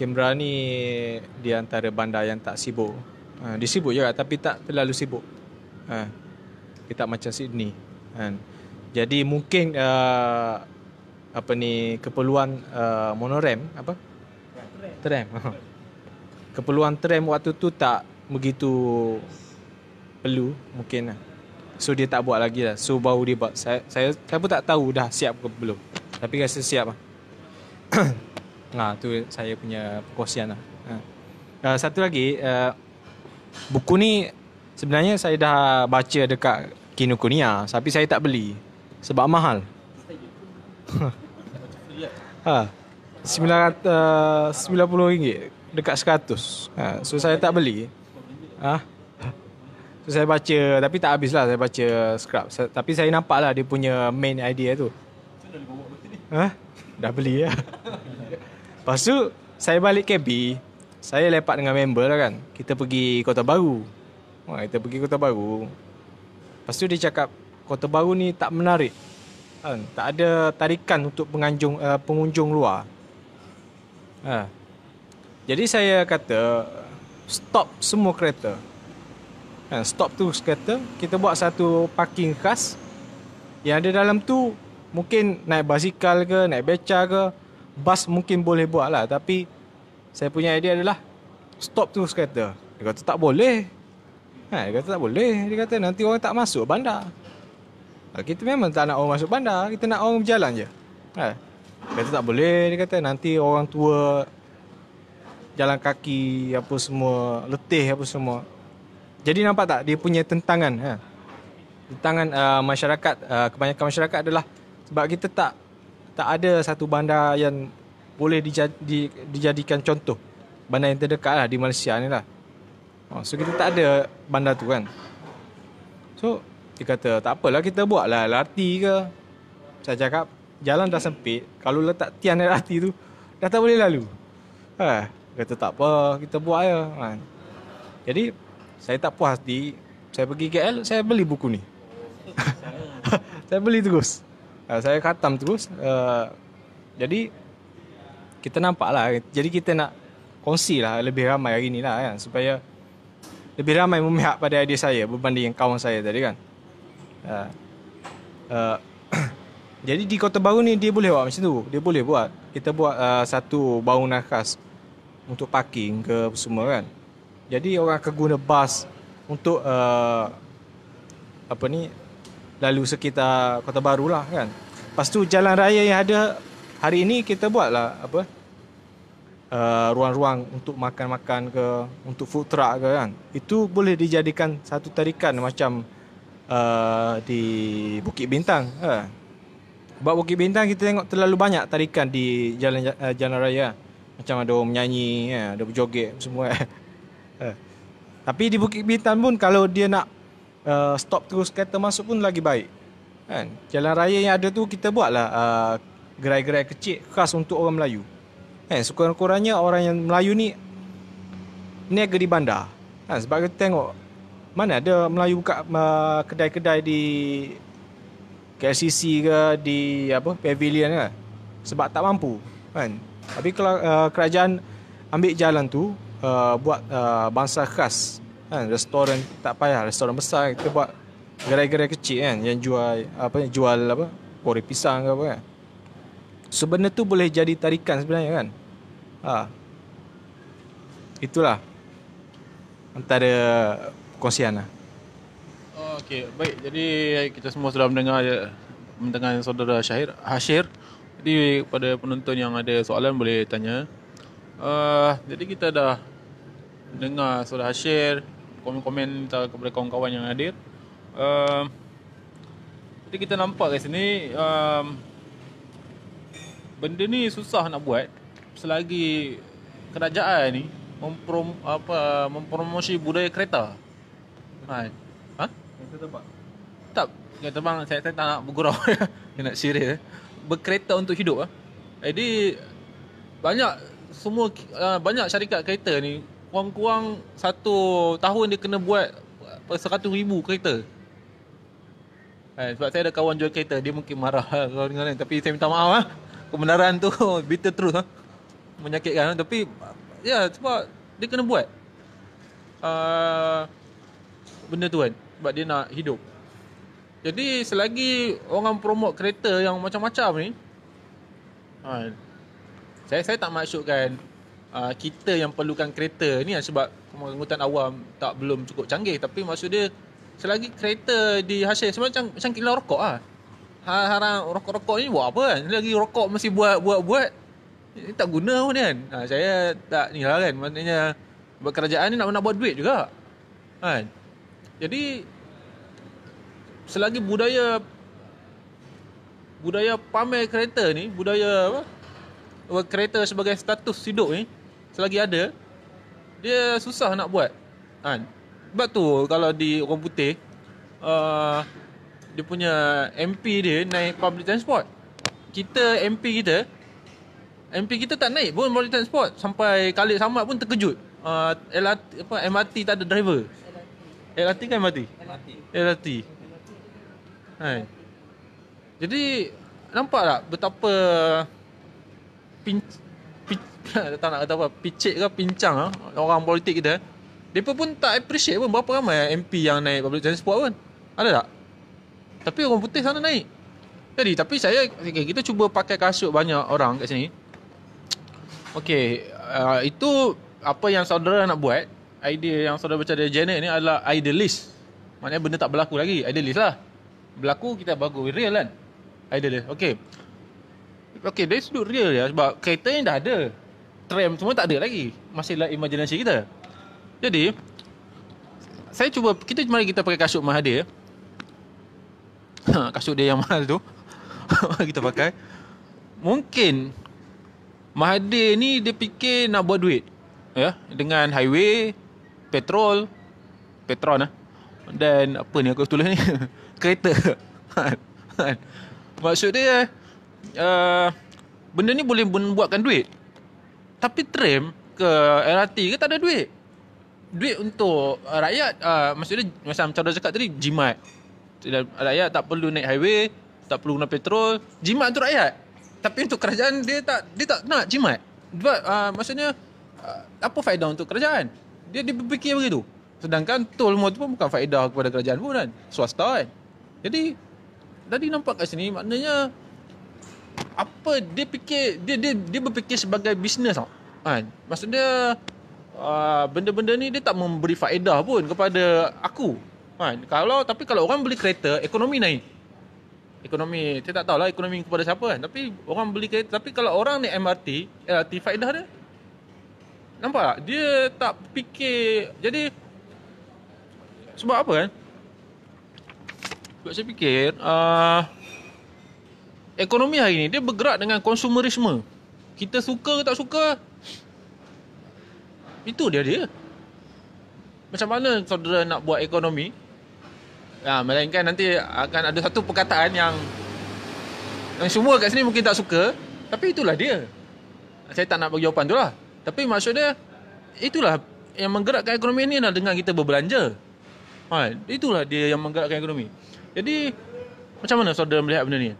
Canberra ni di antara bandar yang tak sibuk. Uh, dia sibuk juga tapi tak terlalu sibuk. Uh, kita macam Sydney. Kan. Jadi mungkin uh, apa ni keperluan uh, monorem apa tram keperluan tram waktu tu tak begitu perlu mungkin lah. so dia tak buat lagi lah so baru dia buat saya saya, saya pun tak tahu dah siap ke belum tapi rasa siap lah nah, tu saya punya perkosian lah ha. uh, satu lagi uh, buku ni sebenarnya saya dah baca dekat Kinokuniya tapi saya tak beli sebab mahal Ha. 990 ha. eh, uh, ringgit dekat 100. Ha. So saya tak beli. Ha. So saya baca tapi tak habis lah saya baca scrap. Sa- tapi saya nampak lah dia punya main idea tu. Ha? Dah beli lah. Lepas tu saya balik KB. Saya lepak dengan member lah kan. Kita pergi Kota Baru. Ha, kita pergi Kota Baru. Lepas tu dia cakap Kota Baru ni tak menarik kan? tak ada tarikan untuk penganjung uh, pengunjung luar ha. jadi saya kata stop semua kereta kan? stop tu kereta kita buat satu parking khas yang ada dalam tu mungkin naik basikal ke naik beca ke bas mungkin boleh buat lah tapi saya punya idea adalah stop tu kereta dia kata tak boleh Ha, dia kata tak boleh. Dia kata nanti orang tak masuk bandar. Ah, kita memang tak nak orang masuk bandar Kita nak orang berjalan je ha. Kata tak boleh Dia kata nanti orang tua Jalan kaki Apa semua Letih apa semua Jadi nampak tak Dia punya tentangan ha. Tentangan uh, masyarakat uh, Kebanyakan masyarakat adalah Sebab kita tak Tak ada satu bandar yang Boleh dijad, di, dijadikan contoh Bandar yang terdekat lah Di Malaysia ni lah So kita tak ada bandar tu kan So dia kata tak apalah kita buat lah LRT ke Saya cakap jalan dah sempit Kalau letak tian LRT tu Dah tak boleh lalu ha, Kata tak apa kita buat ya ha. Jadi saya tak puas hati Saya pergi KL saya beli buku ni Saya beli terus ha, Saya khatam terus uh, Jadi kita nampak lah Jadi kita nak kongsi lah lebih ramai hari ni lah kan Supaya lebih ramai memihak pada idea saya Berbanding kawan saya tadi kan Ha. uh, uh, jadi di kota baru ni dia boleh buat macam tu dia boleh buat kita buat uh, satu bangunan nakas untuk parking ke semua kan jadi orang akan guna bas untuk uh, apa ni lalu sekitar kota baru lah kan lepas tu jalan raya yang ada hari ini kita buat lah apa uh, ruang-ruang untuk makan-makan ke untuk food truck ke kan itu boleh dijadikan satu tarikan macam Uh, di Bukit Bintang. Ha. Sebab Bukit Bintang kita tengok terlalu banyak tarikan di jalan uh, jalan raya. Macam ada orang menyanyi, ya, ada berjoget semua. Ha. Tapi di Bukit Bintang pun kalau dia nak uh, stop terus kereta masuk pun lagi baik. Kan? Jalan raya yang ada tu kita buatlah uh, gerai-gerai kecil khas untuk orang Melayu. Kan? Sekurang-kurangnya orang yang Melayu ni niaga bandar. Kan? Sebab kita tengok mana ada Melayu buka uh, kedai-kedai di KLCC ke di apa pavilion ke sebab tak mampu kan tapi kalau uh, eh, kerajaan ambil jalan tu uh, buat uh, bangsa khas kan restoran tak payah restoran besar kita buat gerai-gerai kecil kan yang jual apa jual apa kori pisang ke apa kan sebenarnya so, tu boleh jadi tarikan sebenarnya kan ha. itulah antara kongsian lah.
Oh, okay. Baik, jadi kita semua sudah mendengar mendengar saudara Syahir, Hashir. Jadi kepada penonton yang ada soalan boleh tanya. Uh, jadi kita dah mendengar saudara Hashir komen-komen kepada kawan-kawan yang hadir. Um, jadi kita nampak kat sini um, benda ni susah nak buat selagi kerajaan ni memprom apa mempromosi budaya kereta. Han. Ah, ha? Kereta tempat? Tak. Kereta terbang saya, tak nak bergurau. saya nak serius. Eh. Berkereta untuk hidup. Eh. Jadi, banyak semua uh, banyak syarikat kereta ni kurang-kurang satu tahun dia kena buat seratus ribu kereta. Eh, sebab saya ada kawan jual kereta, dia mungkin marah kalau dengar ni. Tapi saya minta maaf lah. Kebenaran tu bitter truth lah. Menyakitkan Tapi, ya sebab dia kena buat. Uh, benda tu kan sebab dia nak hidup jadi selagi orang promote kereta yang macam-macam ni ha, saya saya tak maksudkan ha, kita yang perlukan kereta ni lah sebab pengangkutan awam tak belum cukup canggih tapi maksud dia selagi kereta dihasil semacam macam kilang rokok ah ha. haram rokok-rokok ni buat apa kan lagi rokok mesti buat buat buat ini tak guna pun kan ha, Saya tak ni lah kan Maksudnya Kerajaan ni nak, nak buat duit juga Kan ha. Jadi selagi budaya budaya pamer kereta ni, budaya apa? kereta sebagai status hidup ni selagi ada, dia susah nak buat. Kan? Sebab tu kalau di orang putih uh, dia punya MP dia naik public transport. Kita MP kita MP kita tak naik pun public transport sampai Khalid Samad pun terkejut. Uh, LRT, apa, MRT tak ada driver LRT eh, kan mati? LRT. Eh, LRT. Hai. Jadi nampak tak betapa pin, tak nak kata apa picik ke pincang ah orang politik kita. Depa eh? pun tak appreciate pun berapa ramai MP yang naik public transport pun. Ada tak? Tapi orang putih sana naik. Jadi tapi saya okay, kita cuba pakai kasut banyak orang kat sini. Okey, uh, ah, itu apa yang saudara nak buat idea yang saudara baca dari generate ni adalah idealist. Maknanya benda tak berlaku lagi. Idealist lah. Berlaku kita bagus. Real kan? Idealist. Okay. Okay, dari sudut real ya. Sebab kereta ni dah ada. Tram semua tak ada lagi. Masihlah imaginasi kita. Jadi, saya cuba, kita mari kita pakai kasut Mahathir. kasut dia yang mahal tu. kita pakai. Mungkin Mahathir ni dia fikir nak buat duit. Ya, dengan highway, petrol petron ah dan apa ni aku tulis ni kereta maksud dia uh, benda ni boleh buatkan duit tapi tram ke LRT ke tak ada duit duit untuk uh, rakyat uh, maksud dia macam macam dah cakap tadi jimat rakyat tak perlu naik highway tak perlu guna petrol jimat untuk rakyat tapi untuk kerajaan dia tak dia tak nak jimat sebab uh, maksudnya uh, apa faedah untuk kerajaan dia dia berfikir begitu. Sedangkan tol semua tu pun bukan faedah kepada kerajaan pun kan. Swasta kan. Jadi tadi nampak kat sini maknanya apa dia fikir dia dia dia berfikir sebagai bisnes tau. Kan? Maksudnya uh, benda-benda ni dia tak memberi faedah pun kepada aku. Kan? Kalau tapi kalau orang beli kereta ekonomi naik. Ekonomi saya tak tahulah ekonomi kepada siapa kan. Tapi orang beli kereta tapi kalau orang ni MRT, LRT eh, faedah dia Nampak tak? Dia tak fikir Jadi Sebab apa kan? Sebab saya fikir uh, Ekonomi hari ini Dia bergerak dengan konsumerisme Kita suka ke tak suka Itu dia dia Macam mana saudara nak buat ekonomi Ya, melainkan nanti akan ada satu perkataan yang yang semua kat sini mungkin tak suka tapi itulah dia saya tak nak bagi jawapan tu lah tapi maksud dia itulah yang menggerakkan ekonomi ni nak dengan kita berbelanja. Ha, itulah dia yang menggerakkan ekonomi. Jadi macam mana saudara melihat benda ni?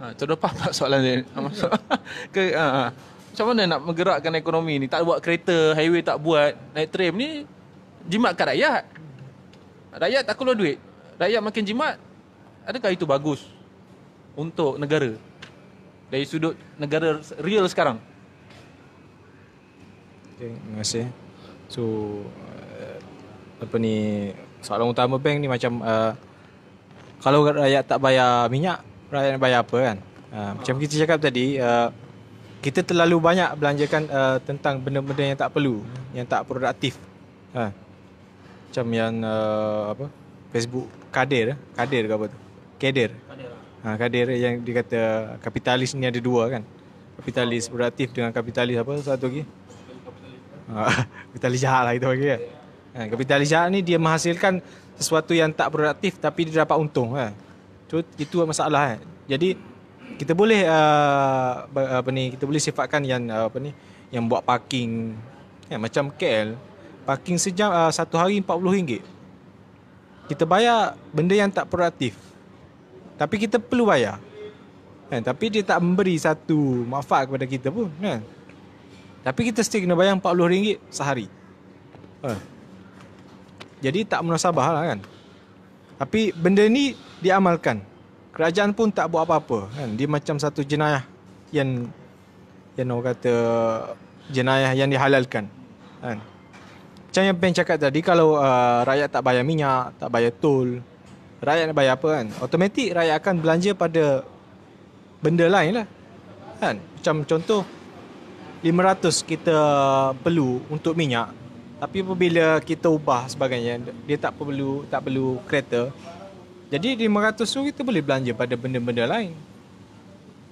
Ha, saudara faham tak soalan ni? Ha, ke, ha, ha. Macam mana nak menggerakkan ekonomi ni? Tak buat kereta, highway tak buat, naik tram ni jimat kat rakyat. Rakyat tak keluar duit. Rakyat makin jimat, adakah itu bagus untuk negara? Dari sudut negara real sekarang.
Okay, terima kasih. So uh, apa ni soalan utama bank ni macam uh, kalau rakyat tak bayar minyak, rakyat nak bayar apa kan? Uh, macam kita cakap tadi, uh, kita terlalu banyak belanjakan uh, tentang benda-benda yang tak perlu, yang tak produktif. Uh, macam yang uh, apa? Facebook Kadir, Kadir ke apa tu? Kadir. Ha, kadir yang dikata kapitalis ni ada dua kan. Kapitalis produktif dengan kapitalis apa satu lagi? Ah, Kapitalis jahat lah kita panggil. Ya. Eh, Kapitalis jahat ni dia menghasilkan sesuatu yang tak produktif tapi dia dapat untung. Ha. Eh. So, itu masalah. Eh. Jadi, kita boleh ah, apa ni kita boleh sifatkan yang ah, apa ni yang buat parking macam KL parking sejam satu hari RM40 kita bayar benda yang tak produktif, tapi kita perlu bayar tapi dia tak memberi satu manfaat kepada kita pun kan? Tapi kita still kena bayar RM40 sehari. Ha. Jadi tak munasabah lah kan. Tapi benda ni diamalkan. Kerajaan pun tak buat apa-apa kan. Dia macam satu jenayah yang yang orang kata jenayah yang dihalalkan. Kan. Macam yang Ben cakap tadi kalau uh, rakyat tak bayar minyak, tak bayar tol, rakyat nak bayar apa kan? Automatik rakyat akan belanja pada benda lain lah. Kan? Macam contoh 500 kita perlu untuk minyak tapi apabila kita ubah sebagainya dia tak perlu tak perlu kereta jadi 500 tu kita boleh belanja pada benda-benda lain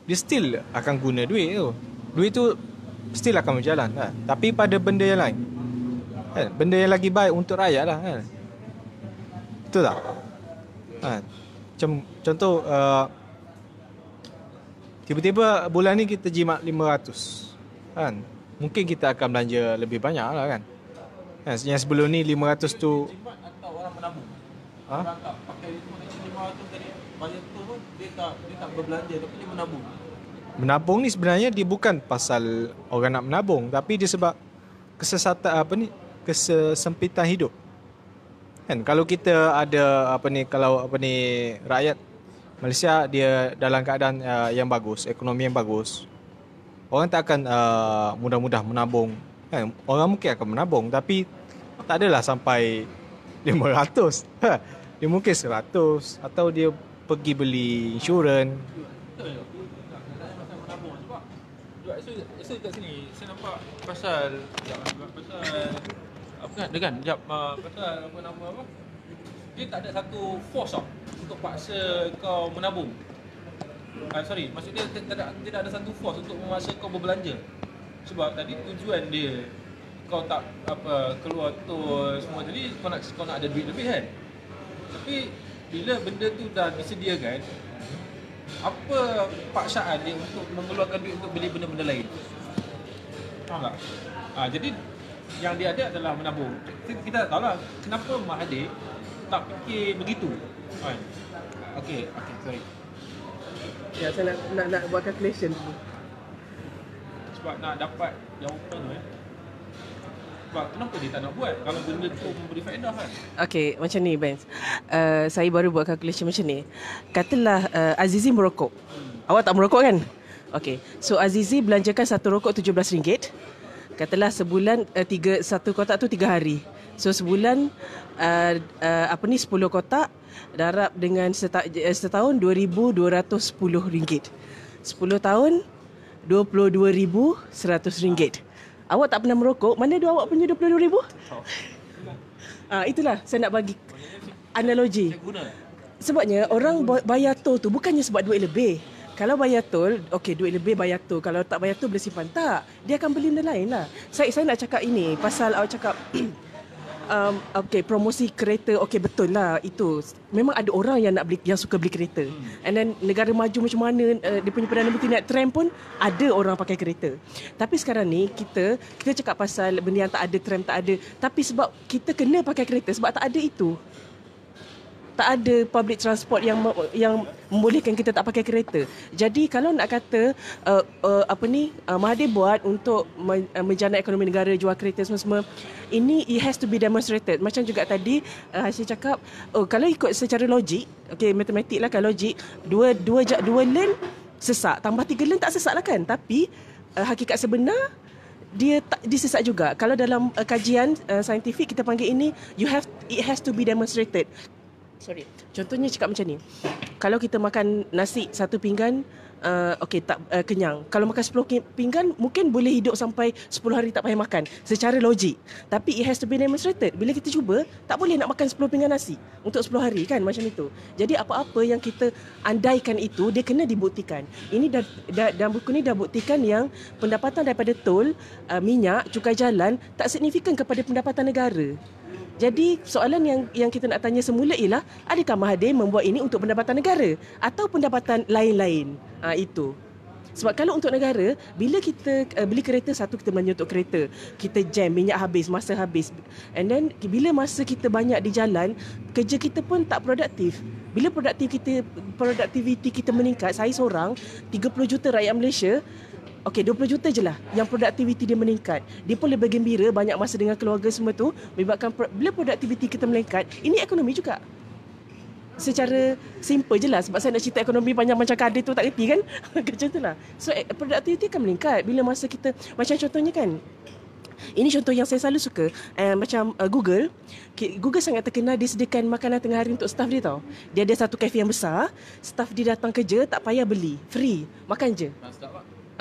dia still akan guna duit tu duit tu still akan berjalan lah. tapi pada benda yang lain kan? benda yang lagi baik untuk rakyat lah kan? betul tak ha. Macam, contoh uh, tiba-tiba bulan ni kita jimat 500 kan mungkin kita akan belanja lebih banyak lah kan, kan yang sebelum ni 500 tu
atau orang menabung ha? menabung
menabung ni sebenarnya dia bukan pasal orang nak menabung tapi dia sebab kesesatan apa ni kesempitan hidup kan kalau kita ada apa ni kalau apa ni rakyat Malaysia dia dalam keadaan uh, yang bagus, ekonomi yang bagus orang tak akan uh, mudah-mudah menabung kan orang mungkin akan menabung tapi tak adalah sampai
500
dia mungkin 100 atau dia pergi beli insurans
sebab pasal apa kan dengan jap uh, pasal apa nama apa dia tak ada satu force untuk paksa kau menabung Uh, sorry, maksud dia tidak tidak ada satu force untuk memaksa kau berbelanja. Sebab tadi tujuan dia kau tak apa keluar tu semua jadi kau nak kau nak ada duit lebih kan. Tapi bila benda tu dah disediakan apa paksaan dia untuk mengeluarkan duit untuk beli benda-benda lain? Tahu tak? Ah, jadi yang dia ada adalah menabung. Kita, kita tak tahulah kenapa Mahadi tak fikir begitu. Kan? Okey, okey, sorry.
Ya, saya nak nak nak buat calculation dulu.
Sebab nak dapat jawapan tu eh. Sebab kenapa dia tak nak buat kalau benda tu memberi faedah kan?
Okay, macam ni Benz. Uh, saya baru buat calculation macam ni. Katalah uh, Azizi merokok. Hmm. Awak tak merokok kan? Okay, so Azizi belanjakan satu rokok RM17. Katalah sebulan uh, tiga, satu kotak tu tiga hari. So sebulan uh, uh, apa ni Sepuluh kotak darab dengan seta, eh, setahun RM2,210. sepuluh tahun RM22,100. Awak tak pernah merokok, mana dua awak punya RM22,000? Ah, itulah saya nak bagi analogi. Sebabnya orang bayar tol tu bukannya sebab duit lebih. Kalau bayar tol, okey duit lebih bayar tol. Kalau tak bayar tol boleh simpan. Tak, dia akan beli benda lain lah. Saya, saya nak cakap ini pasal awak cakap um, okay, promosi kereta okay betul lah itu memang ada orang yang nak beli yang suka beli kereta hmm. and then negara maju macam mana uh, dia punya perdana menteri naik tram pun ada orang pakai kereta tapi sekarang ni kita kita cakap pasal benda yang tak ada tram tak ada tapi sebab kita kena pakai kereta sebab tak ada itu tak ada public transport yang yang membolehkan kita tak pakai kereta. Jadi kalau nak kata uh, uh, apa ni uh, Mahathir buat untuk uh, menjana ekonomi negara jual kereta semua-semua ini it has to be demonstrated. Macam juga tadi uh, saya cakap oh kalau ikut secara logik, okey matematik lah kalau logik dua dua dua, dua len sesak tambah tiga len tak sesak lah kan tapi uh, hakikat sebenar dia tak disesat juga kalau dalam uh, kajian uh, saintifik kita panggil ini you have it has to be demonstrated sorry. Contohnya cakap macam ni. Kalau kita makan nasi satu pinggan, uh, okey tak uh, kenyang. Kalau makan sepuluh pinggan mungkin boleh hidup sampai sepuluh hari tak payah makan secara logik. Tapi it has to be demonstrated. Bila kita cuba, tak boleh nak makan sepuluh pinggan nasi untuk sepuluh hari kan macam itu. Jadi apa-apa yang kita andaikan itu dia kena dibuktikan. Ini dah, dah dalam buku ni dah buktikan yang pendapatan daripada tol, uh, minyak, cukai jalan tak signifikan kepada pendapatan negara. Jadi soalan yang yang kita nak tanya semula ialah adakah Mahathir membuat ini untuk pendapatan negara atau pendapatan lain-lain? Ha, itu. Sebab kalau untuk negara, bila kita uh, beli kereta, satu kita belanja untuk kereta. Kita jam, minyak habis, masa habis. And then bila masa kita banyak di jalan, kerja kita pun tak produktif. Bila produktiviti kita meningkat, saya seorang, 30 juta rakyat Malaysia, Okey 20 juta je lah yang produktiviti dia meningkat. Dia pun lebih gembira banyak masa dengan keluarga semua tu menyebabkan bila produktiviti kita meningkat, ini ekonomi juga. Secara simple je lah sebab saya nak cerita ekonomi banyak macam kade tu tak reti kan. Kerja tu lah. So eh, produktiviti akan meningkat bila masa kita macam contohnya kan. Ini contoh yang saya selalu suka uh, Macam uh, Google Google sangat terkenal Dia sediakan makanan tengah hari Untuk staff dia tau Dia ada satu kafe yang besar Staff dia datang kerja Tak payah beli Free Makan je Masak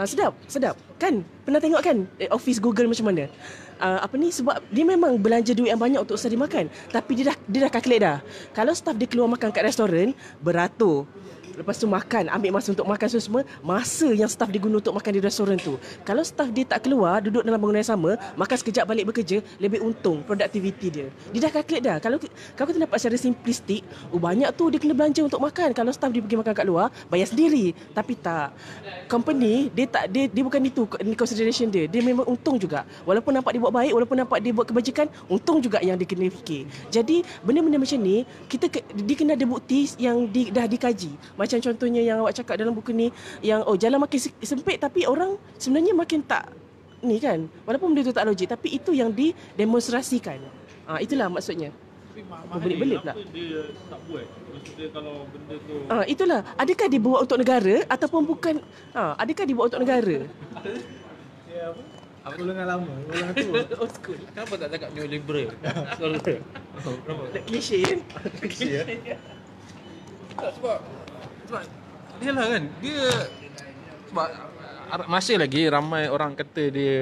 Uh, sedap, sedap. Kan? Pernah tengok kan eh, office Google macam mana? Uh, apa ni sebab dia memang belanja duit yang banyak untuk sehari makan tapi dia dah dia dah calculate dah kalau staff dia keluar makan kat restoran beratur Lepas tu makan, ambil masa untuk makan semua, masa yang staff digunakan untuk makan di restoran tu. Kalau staff dia tak keluar, duduk dalam bangunan yang sama, makan sekejap balik bekerja, lebih untung produktiviti dia. Dia dah calculate dah. Kalau kau kita dapat secara simplistik, oh banyak tu dia kena belanja untuk makan. Kalau staff dia pergi makan kat luar, bayar sendiri. Tapi tak. Company, dia tak dia, dia bukan itu consideration dia. Dia memang untung juga. Walaupun nampak dia buat baik, walaupun nampak dia buat kebajikan, untung juga yang dia kena fikir. Jadi, benda-benda macam ni, kita dia kena ada bukti yang di, dah dikaji. Macam contohnya yang awak cakap dalam buku ni yang oh jalan makin sempit tapi orang sebenarnya makin tak ni kan. Walaupun benda tu tak logik tapi itu yang didemonstrasikan. Ah ha, itulah maksudnya. Tapi
mak belit pula. Dia tak buat. Maksudnya kalau benda tu Ah ha, itulah.
Adakah dibuat untuk negara ataupun bukan ah ha, adakah dibuat untuk negara?
Ya apa? Aku golongan lama, golongan tua. Old school. Kenapa tak cakap new liberal? Sorry. Kenapa? Tak klise. Klise. Tak sebab sebab dia lah kan dia sebab masih lagi ramai orang kata dia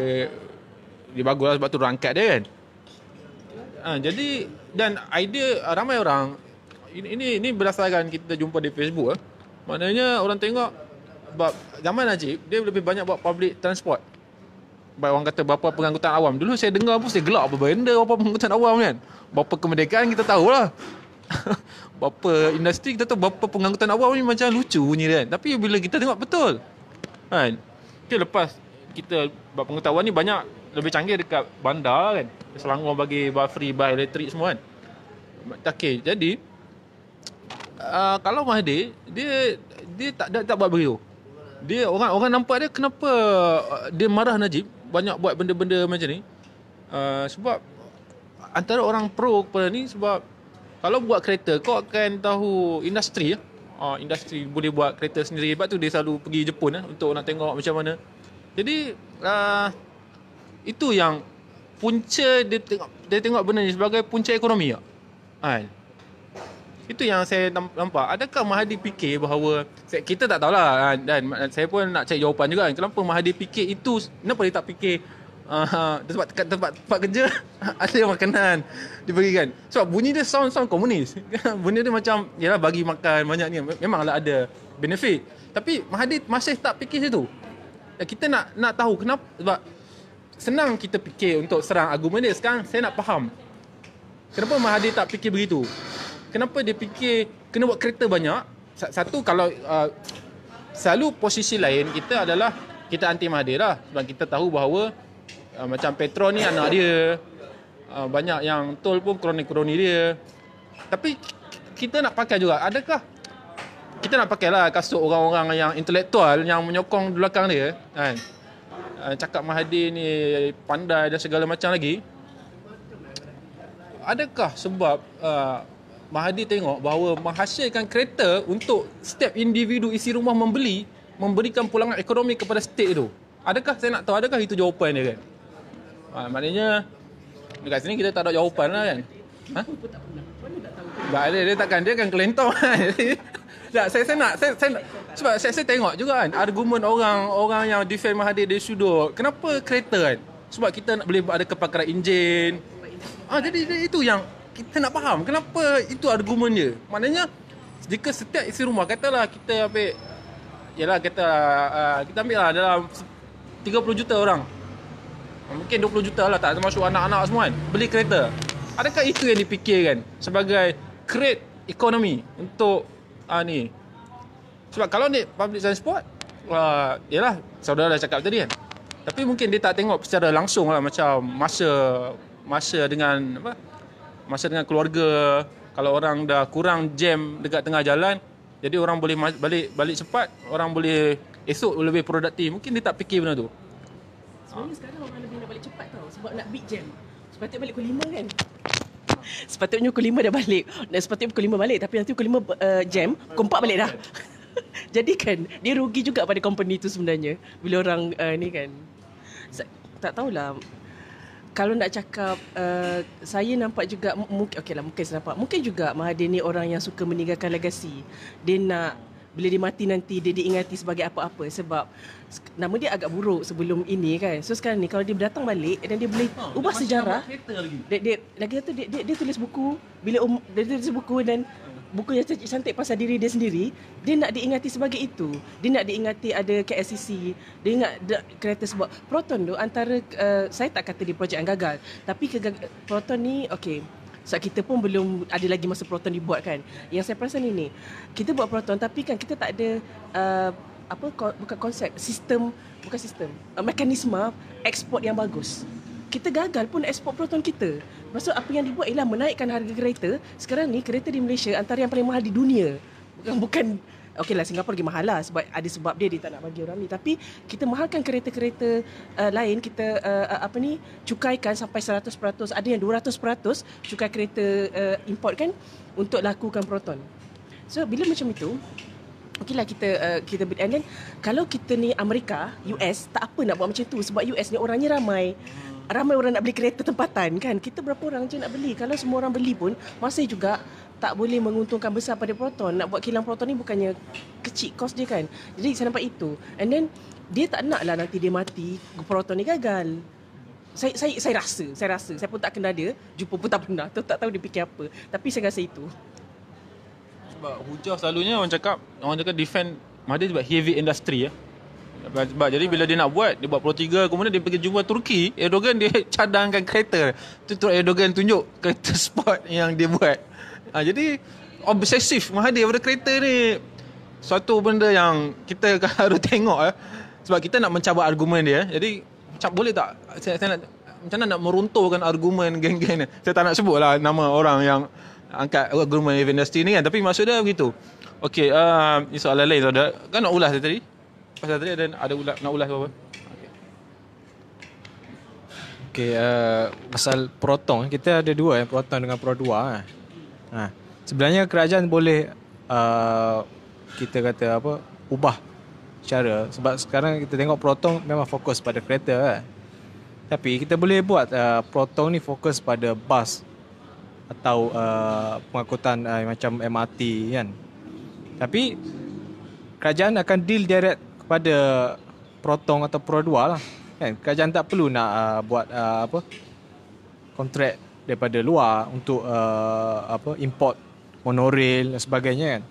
dia baguslah sebab tu rangkat dia kan ha, jadi dan idea ah, ramai orang ini ini ini berdasarkan kita jumpa di Facebook eh. maknanya orang tengok sebab zaman Najib dia lebih banyak buat public transport baik orang kata berapa pengangkutan awam dulu saya dengar pun saya gelak apa benda berapa pengangkutan awam kan berapa kemerdekaan kita tahulah berapa industri kita tahu berapa pengangkutan awal ni macam lucu bunyi kan tapi bila kita tengok betul kan okay, lepas kita buat pengetahuan ni banyak lebih canggih dekat bandar kan Selangor bagi bar free bar elektrik semua kan okay, jadi uh, kalau Mahdi dia dia tak dia, tak buat beriuh dia orang orang nampak dia kenapa uh, dia marah Najib banyak buat benda-benda macam ni uh, sebab antara orang pro kepada ni sebab kalau buat kereta kau akan tahu industri ya uh, industri boleh buat kereta sendiri sebab tu dia selalu pergi Jepun ya, untuk nak tengok macam mana jadi uh, itu yang punca dia tengok dia tengok benda ni sebagai punca ekonomi ya. Ha. Itu yang saya nampak. Adakah Mahathir fikir bahawa kita tak tahulah kan? dan saya pun nak cari jawapan juga kan. Kenapa Mahathir fikir itu kenapa dia tak fikir uh, tempat, tempat, tempat, tempat kerja Ada makanan Diberikan Sebab bunyi dia sound-sound komunis Bunyi dia macam Yalah bagi makan banyak ni Memanglah ada benefit Tapi Mahathir masih tak fikir situ eh, Kita nak nak tahu kenapa Sebab Senang kita fikir untuk serang argumen dia Sekarang saya nak faham Kenapa Mahathir tak fikir begitu Kenapa dia fikir Kena buat kereta banyak Satu kalau uh, Selalu posisi lain kita adalah kita anti Mahathir lah sebab kita tahu bahawa uh, macam Petron ni anak dia uh, banyak yang tol pun kroni-kroni dia tapi kita nak pakai juga adakah kita nak pakai lah kasut orang-orang yang intelektual yang menyokong di belakang dia kan uh, cakap Mahadi ni pandai dan segala macam lagi adakah sebab uh, Mahathir tengok bahawa menghasilkan kereta untuk setiap individu isi rumah membeli memberikan pulangan ekonomi kepada state itu. adakah saya nak tahu adakah itu jawapan dia kan Ha, maknanya dekat sini kita tak ada jawapan lah kan. Ha? Tak dia takkan dia akan kelentong tak, saya, saya nak, saya, saya, sebab saya, saya tengok juga kan argumen orang orang yang defend Mahathir dia sudut. Kenapa kereta kan? Sebab kita nak boleh ada kepakaran enjin. Ah, jadi itu yang kita nak faham kenapa itu argumen dia. Maknanya jika setiap isi rumah katalah kita ambil Yalah kita ah, kita ambil lah dalam 30 juta orang Mungkin 20 juta lah tak termasuk anak-anak semua kan Beli kereta Adakah itu yang dipikirkan sebagai create economy untuk uh, ni Sebab kalau ni public transport uh, ah, Yelah saudara dah cakap tadi kan Tapi mungkin dia tak tengok secara langsung lah macam masa Masa dengan apa Masa dengan keluarga Kalau orang dah kurang jam dekat tengah jalan Jadi orang boleh balik balik cepat Orang boleh esok lebih produktif Mungkin dia tak fikir benda tu
Sebenarnya sekarang orang lebih balik cepat tau sebab nak big jam. Sepatutnya balik pukul 5 kan? Sepatutnya pukul 5 dah balik. Nak sepatutnya pukul 5 balik tapi nanti pukul 5 uh, eh, jam, pukul 4 balik dah. Jadi kan dia rugi juga pada company tu sebenarnya bila orang uh, ni kan. Sa- tak tahulah kalau nak cakap uh, saya nampak juga mungkin okay lah mungkin saya nampak mungkin juga Mahathir ni orang yang suka meninggalkan legasi dia nak bila dia mati nanti dia diingati sebagai apa-apa sebab nama dia agak buruk sebelum ini kan. So sekarang ni kalau dia datang balik dan dia boleh oh, ubah dia sejarah. Lagi. Dia, dia lagi satu dia, dia, dia tulis buku, bila um, dia tulis buku dan buku yang cantik pasal diri dia sendiri, dia nak diingati sebagai itu. Dia nak diingati ada KSCC, dia ingat dia, kereta sebab Proton tu antara uh, saya tak kata dia projek yang gagal, tapi kegag- Proton ni okey. Sebab so, kita pun belum ada lagi masa Proton dibuat kan. Yang saya perasan ini, kita buat Proton tapi kan kita tak ada uh, apa bukan konsep sistem bukan sistem uh, mekanisme ekspor yang bagus kita gagal pun ekspor proton kita maksud apa yang dibuat ialah menaikkan harga kereta sekarang ni kereta di Malaysia antara yang paling mahal di dunia bukan bukan Okey lah Singapura lagi mahal lah sebab ada sebab dia dia tak nak bagi orang ni tapi kita mahalkan kereta-kereta uh, lain kita uh, uh apa ni cukaikan sampai 100% ada yang 200% cukai kereta uh, import kan untuk lakukan proton so bila macam itu Okay lah kita uh, kita and then kalau kita ni Amerika, US tak apa nak buat macam tu sebab US ni orangnya ramai. Hmm. Ramai orang nak beli kereta tempatan kan. Kita berapa orang je nak beli. Kalau semua orang beli pun masih juga tak boleh menguntungkan besar pada proton. Nak buat kilang proton ni bukannya kecil kos dia kan. Jadi saya nampak itu. And then dia tak nak lah nanti dia mati proton ni gagal. Saya, saya saya rasa, saya rasa. Saya pun tak kenal dia, jumpa pun tak pernah. tak tahu dia fikir apa. Tapi saya rasa itu
sebab hujah selalunya orang cakap orang cakap defend Mahathir sebab heavy industry ya. Sebab, jadi bila dia nak buat dia buat pro 43 kemudian dia pergi jumpa Turki Erdogan dia cadangkan kereta tu tu Erdogan tunjuk kereta sport yang dia buat ha, jadi obsesif Mahathir pada kereta ni suatu benda yang kita harus tengok eh. sebab kita nak mencabar argumen dia ya. jadi cak boleh tak saya, saya nak macam mana nak meruntuhkan argumen geng-geng ni saya tak nak lah nama orang yang angkat guru event industry ni kan tapi maksud dia begitu okey a uh, ni soalan lain ada kan nak ulas tadi pasal tadi ada ada ulas nak ulas apa okey
okey uh, ah, pasal proton kita ada dua yang proton dengan pro dua ha. ha. sebenarnya kerajaan boleh uh, kita kata apa ubah cara sebab sekarang kita tengok proton memang fokus pada kereta kan tapi kita boleh buat uh, proton ni fokus pada bas atau uh, pengangkutan uh, macam MRT kan. Tapi kerajaan akan deal direct kepada protong atau produa lah. Kan? Kerajaan tak perlu nak uh, buat uh, apa kontrak daripada luar untuk uh, apa import monorail dan sebagainya kan.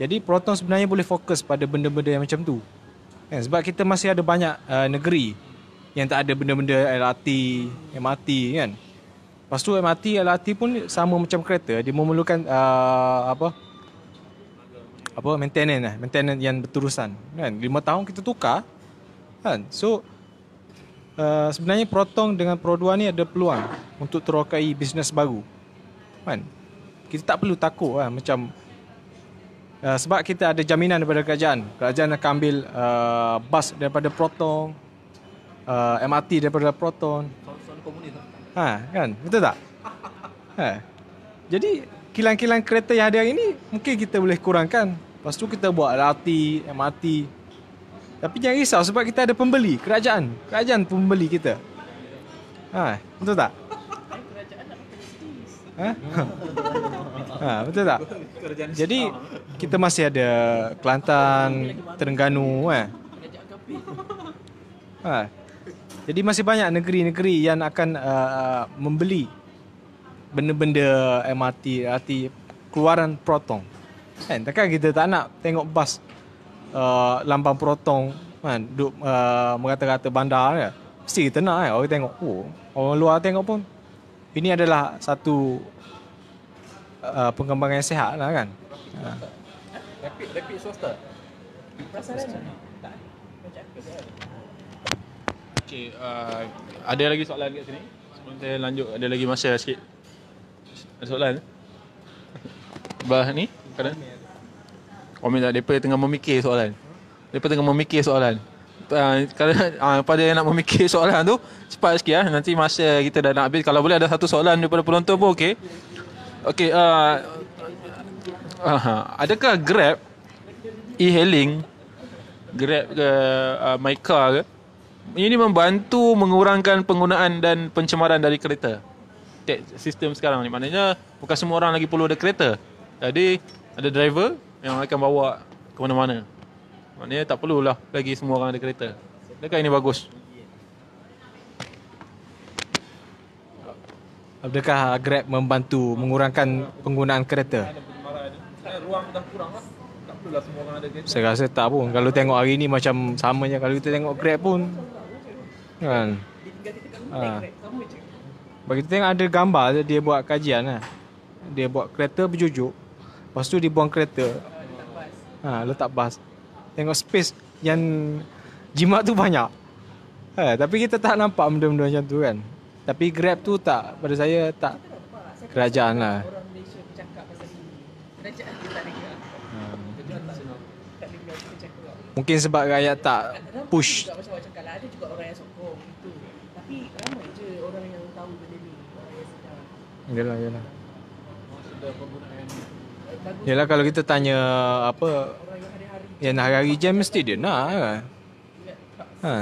Jadi protong sebenarnya boleh fokus pada benda-benda yang macam tu. Kan? Sebab kita masih ada banyak uh, negeri yang tak ada benda-benda LRT, MRT kan. Lepas tu MRT LRT pun sama macam kereta dia memerlukan uh, apa apa maintenance lah maintenance yang berterusan kan 5 tahun kita tukar kan so uh, sebenarnya protong dengan pro2 ni ada peluang untuk terokai bisnes baru kan kita tak perlu takut lah macam uh, sebab kita ada jaminan daripada kerajaan kerajaan akan ambil uh, bas daripada protong uh, MRT daripada protong Ha, kan? Betul tak? Ha. Jadi, kilang-kilang kereta yang ada hari ini, mungkin kita boleh kurangkan. Lepas tu kita buat LRT, MRT. Tapi jangan risau sebab kita ada pembeli, kerajaan. Kerajaan pembeli kita. Ha, betul tak? Ha?
ha, betul tak? Jadi
kita masih ada Kelantan, Terengganu eh. Ha. Jadi masih banyak negeri-negeri yang akan uh, membeli benda-benda MRT, RT keluaran Proton. Kan takkan kita tak nak tengok bas uh, lambang Proton kan duk uh, mengata-kata bandar ya. Mesti kita nak kan orang tengok. Oh, orang luar tengok pun. Ini adalah satu uh, pengembangan yang sehat lah kan.
Rapid, rapid swasta. Rapid
swasta. Tak. Macam apa
Okey, uh, ada lagi soalan kat sini? Sebelum saya lanjut ada lagi masa sikit. Ada soalan? Bah ni, kena. Komen tak depa tengah memikir soalan. Depa tengah memikir soalan. Uh, kalau uh, ah, pada yang nak memikir soalan tu cepat sikit uh. nanti masa kita dah nak habis kalau boleh ada satu soalan daripada penonton pun okey okey uh, uh, adakah grab e-hailing grab ke uh, my car ke ini membantu mengurangkan penggunaan dan pencemaran dari kereta sistem sekarang ni maknanya bukan semua orang lagi perlu ada kereta jadi ada driver yang akan bawa ke mana-mana maknanya tak perlulah lagi semua orang ada kereta
adakah ini bagus Adakah Grab membantu mengurangkan penggunaan kereta? Ruang
dah kurang lah. Saya rasa
tak pun. Kalau tengok hari ni macam samanya. Kalau kita tengok Grab pun, Kan. Dia ha. Sama je. tengok ada gambar dia buat kajian lah. Dia buat kereta berjujuk. Lepas tu dia buang kereta. Uh, letak bas. Ah, ha, letak bas. Tengok space yang jimat tu banyak. Ha, tapi kita tak nampak benda-benda macam tu kan. Tapi grab tu tak pada saya tak
kerajaan lah. Hmm.
Mungkin sebab rakyat tak push. Lah.
Ada juga orang yang
Yalah, yalah. Yalah kalau kita tanya apa yang hari-hari jam mesti dia nak kan. Ha.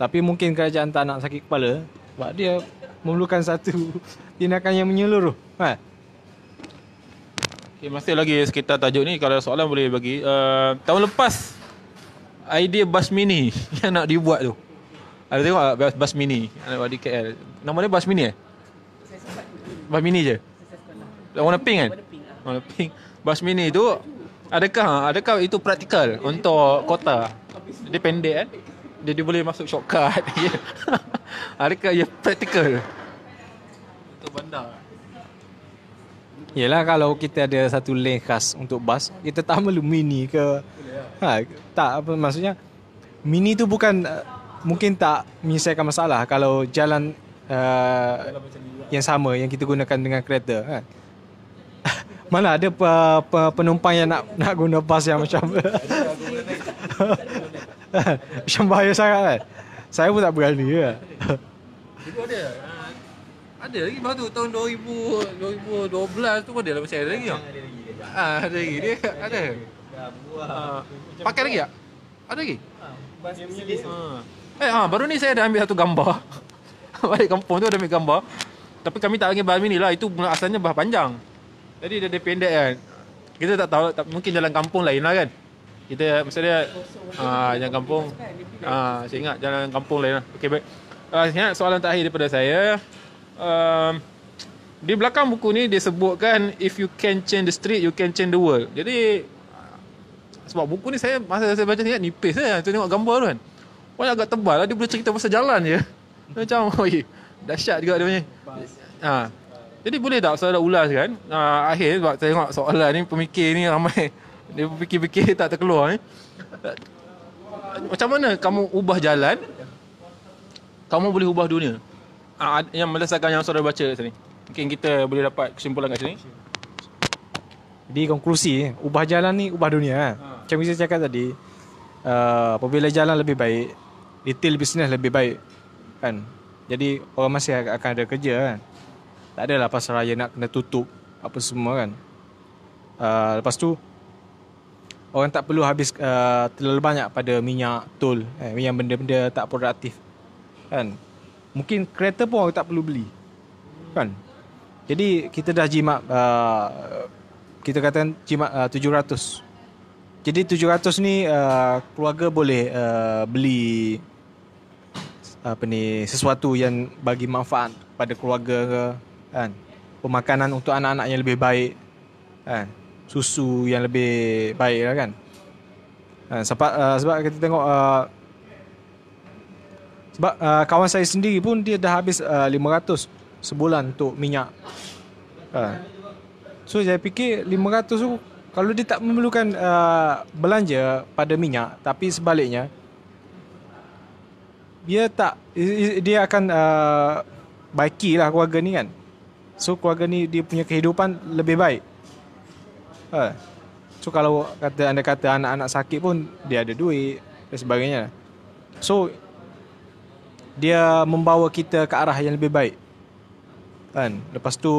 Tapi mungkin kerajaan tak nak sakit kepala sebab dia memerlukan satu tindakan yang menyeluruh. Ha.
Okay, masih lagi sekitar tajuk ni kalau soalan boleh bagi. Uh, tahun lepas idea bus mini yang nak dibuat tu. Ada tengok bus mini. Nama dia bus mini eh? Bas mini je Warna pink kan Warna pink, kan? Warna pink. Bas mini tu Adakah ah, Adakah itu praktikal Untuk kota Dia pendek kan Dia, dia boleh masuk shortcut ya.
Adakah ia praktikal Untuk bandar Yelah kalau kita ada satu lane khas untuk bas Kita tak perlu mini ke lah. ha, Tak apa maksudnya Mini tu bukan uh, Mungkin tak menyelesaikan masalah Kalau jalan uh, yang sama yang kita gunakan dengan kereta kan mana ada penumpang yang nak nak guna bas yang macam macam bahaya sangat kan saya pun tak berani ya.
Itu ada. Ah, ada lagi baru tahun 2000 2012 tu pun ada lah macam ya? ada lagi. Ah ada lagi dia. Ada. Lagi. ada. Ah, pakai lagi tak?
Ada lagi? Ha.
Eh ha, baru ni saya dah ambil satu gambar. Balik kampung tu ada ambil gambar. Tapi kami tak panggil Bahar Mini lah Itu asalnya Bahar Panjang Jadi dia, dia pendek kan Kita tak tahu tak, Mungkin jalan kampung lain lah kan Kita Maksudnya oh, so, uh, Jalan kampung uh, Saya ingat jalan kampung lain lah Okay baik uh, ah, Saya ingat soalan terakhir daripada saya um, Di belakang buku ni Dia sebutkan If you can change the street You can change the world Jadi sebab buku ni saya masa saya baca ni kan, nipis eh. Kan. Tu tengok gambar tu kan. Wah agak tebal lah dia boleh cerita pasal jalan je. Macam oi dahsyat juga dia punya. Ha. Jadi boleh tak saya saudara ulas kan? Ha, akhir sebab saya tengok soalan ni pemikir ni ramai. Dia fikir-fikir tak terkeluar ni. Macam mana kamu ubah jalan? Kamu
boleh ubah dunia?
Ha, yang melesakan yang saudara baca kat sini. Mungkin kita boleh dapat kesimpulan kat sini.
Di konklusi, ubah jalan ni ubah dunia. Ha. ha. Macam saya cakap tadi, uh, apabila jalan lebih baik, detail bisnes lebih baik. kan? Jadi orang masih akan ada kerja kan? tak adalah pasar raya nak kena tutup apa semua kan uh, lepas tu orang tak perlu habis uh, terlalu banyak pada minyak tol eh, minyak benda-benda tak produktif kan mungkin kereta pun orang tak perlu beli kan jadi kita dah jimat uh, kita kata jimat uh, 700 jadi 700 ni uh, keluarga boleh uh, beli apa ni sesuatu yang bagi manfaat pada keluarga ke kan pemakanan untuk anak-anak yang lebih baik kan susu yang lebih baik lah kan kan sebab uh, sebab kita tengok uh, sebab uh, kawan saya sendiri pun dia dah habis uh, 500 sebulan untuk minyak kan so saya fikir 500 tu kalau dia tak memerlukan uh, belanja pada minyak tapi sebaliknya dia tak dia akan uh, baiki lah keluarga ni kan So keluarga ni dia punya kehidupan lebih baik. Ha. So kalau kata anda kata anak-anak sakit pun dia ada duit dan sebagainya. So dia membawa kita ke arah yang lebih baik. Kan? Lepas tu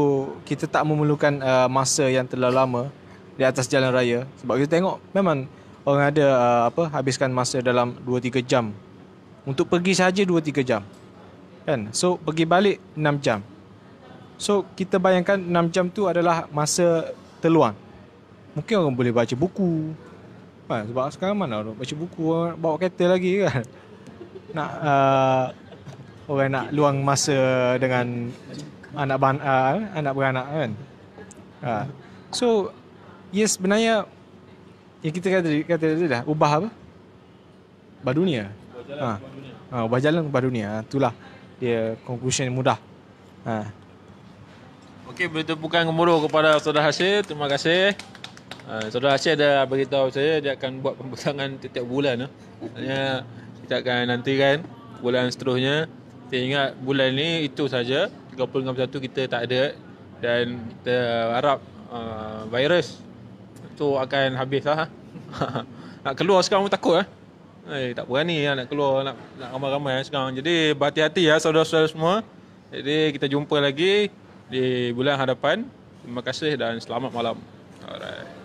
kita tak memerlukan uh, masa yang terlalu lama di atas jalan raya sebab kita tengok memang orang ada uh, apa habiskan masa dalam 2 3 jam untuk pergi saja 2 3 jam. Kan? So pergi balik 6 jam. So kita bayangkan 6 jam tu adalah masa terluang. Mungkin orang boleh baca buku. Ha, sebab sekarang mana orang baca buku bawa kereta lagi kan. Nak uh, orang nak luang masa dengan anak uh, anak beranak kan. Ha. So yes sebenarnya yang kita kata kata tadi dah ubah apa? Ubah dunia. Ubah jalan, ha. ubah, dunia. Ha, ubah jalan ubah dunia. Ha, itulah dia conclusion yang mudah. Ha.
Okey, bertepukan gemuruh kepada Saudara Hasyir. Terima kasih. Uh, Saudara Hasyir dah beritahu saya dia akan buat pembesangan tiap bulan. Uh. Ya, kita akan nantikan bulan seterusnya. Kita ingat bulan ni itu saja. 30, 31 kita tak ada dan kita harap uh, virus tu akan habis lah. Ha. nak keluar sekarang pun takut eh. Eh, tak berani lah nak keluar nak, nak ramai-ramai sekarang. Jadi berhati-hati ya saudara-saudara semua. Jadi kita jumpa lagi di bulan hadapan. Terima kasih dan selamat malam. Alright.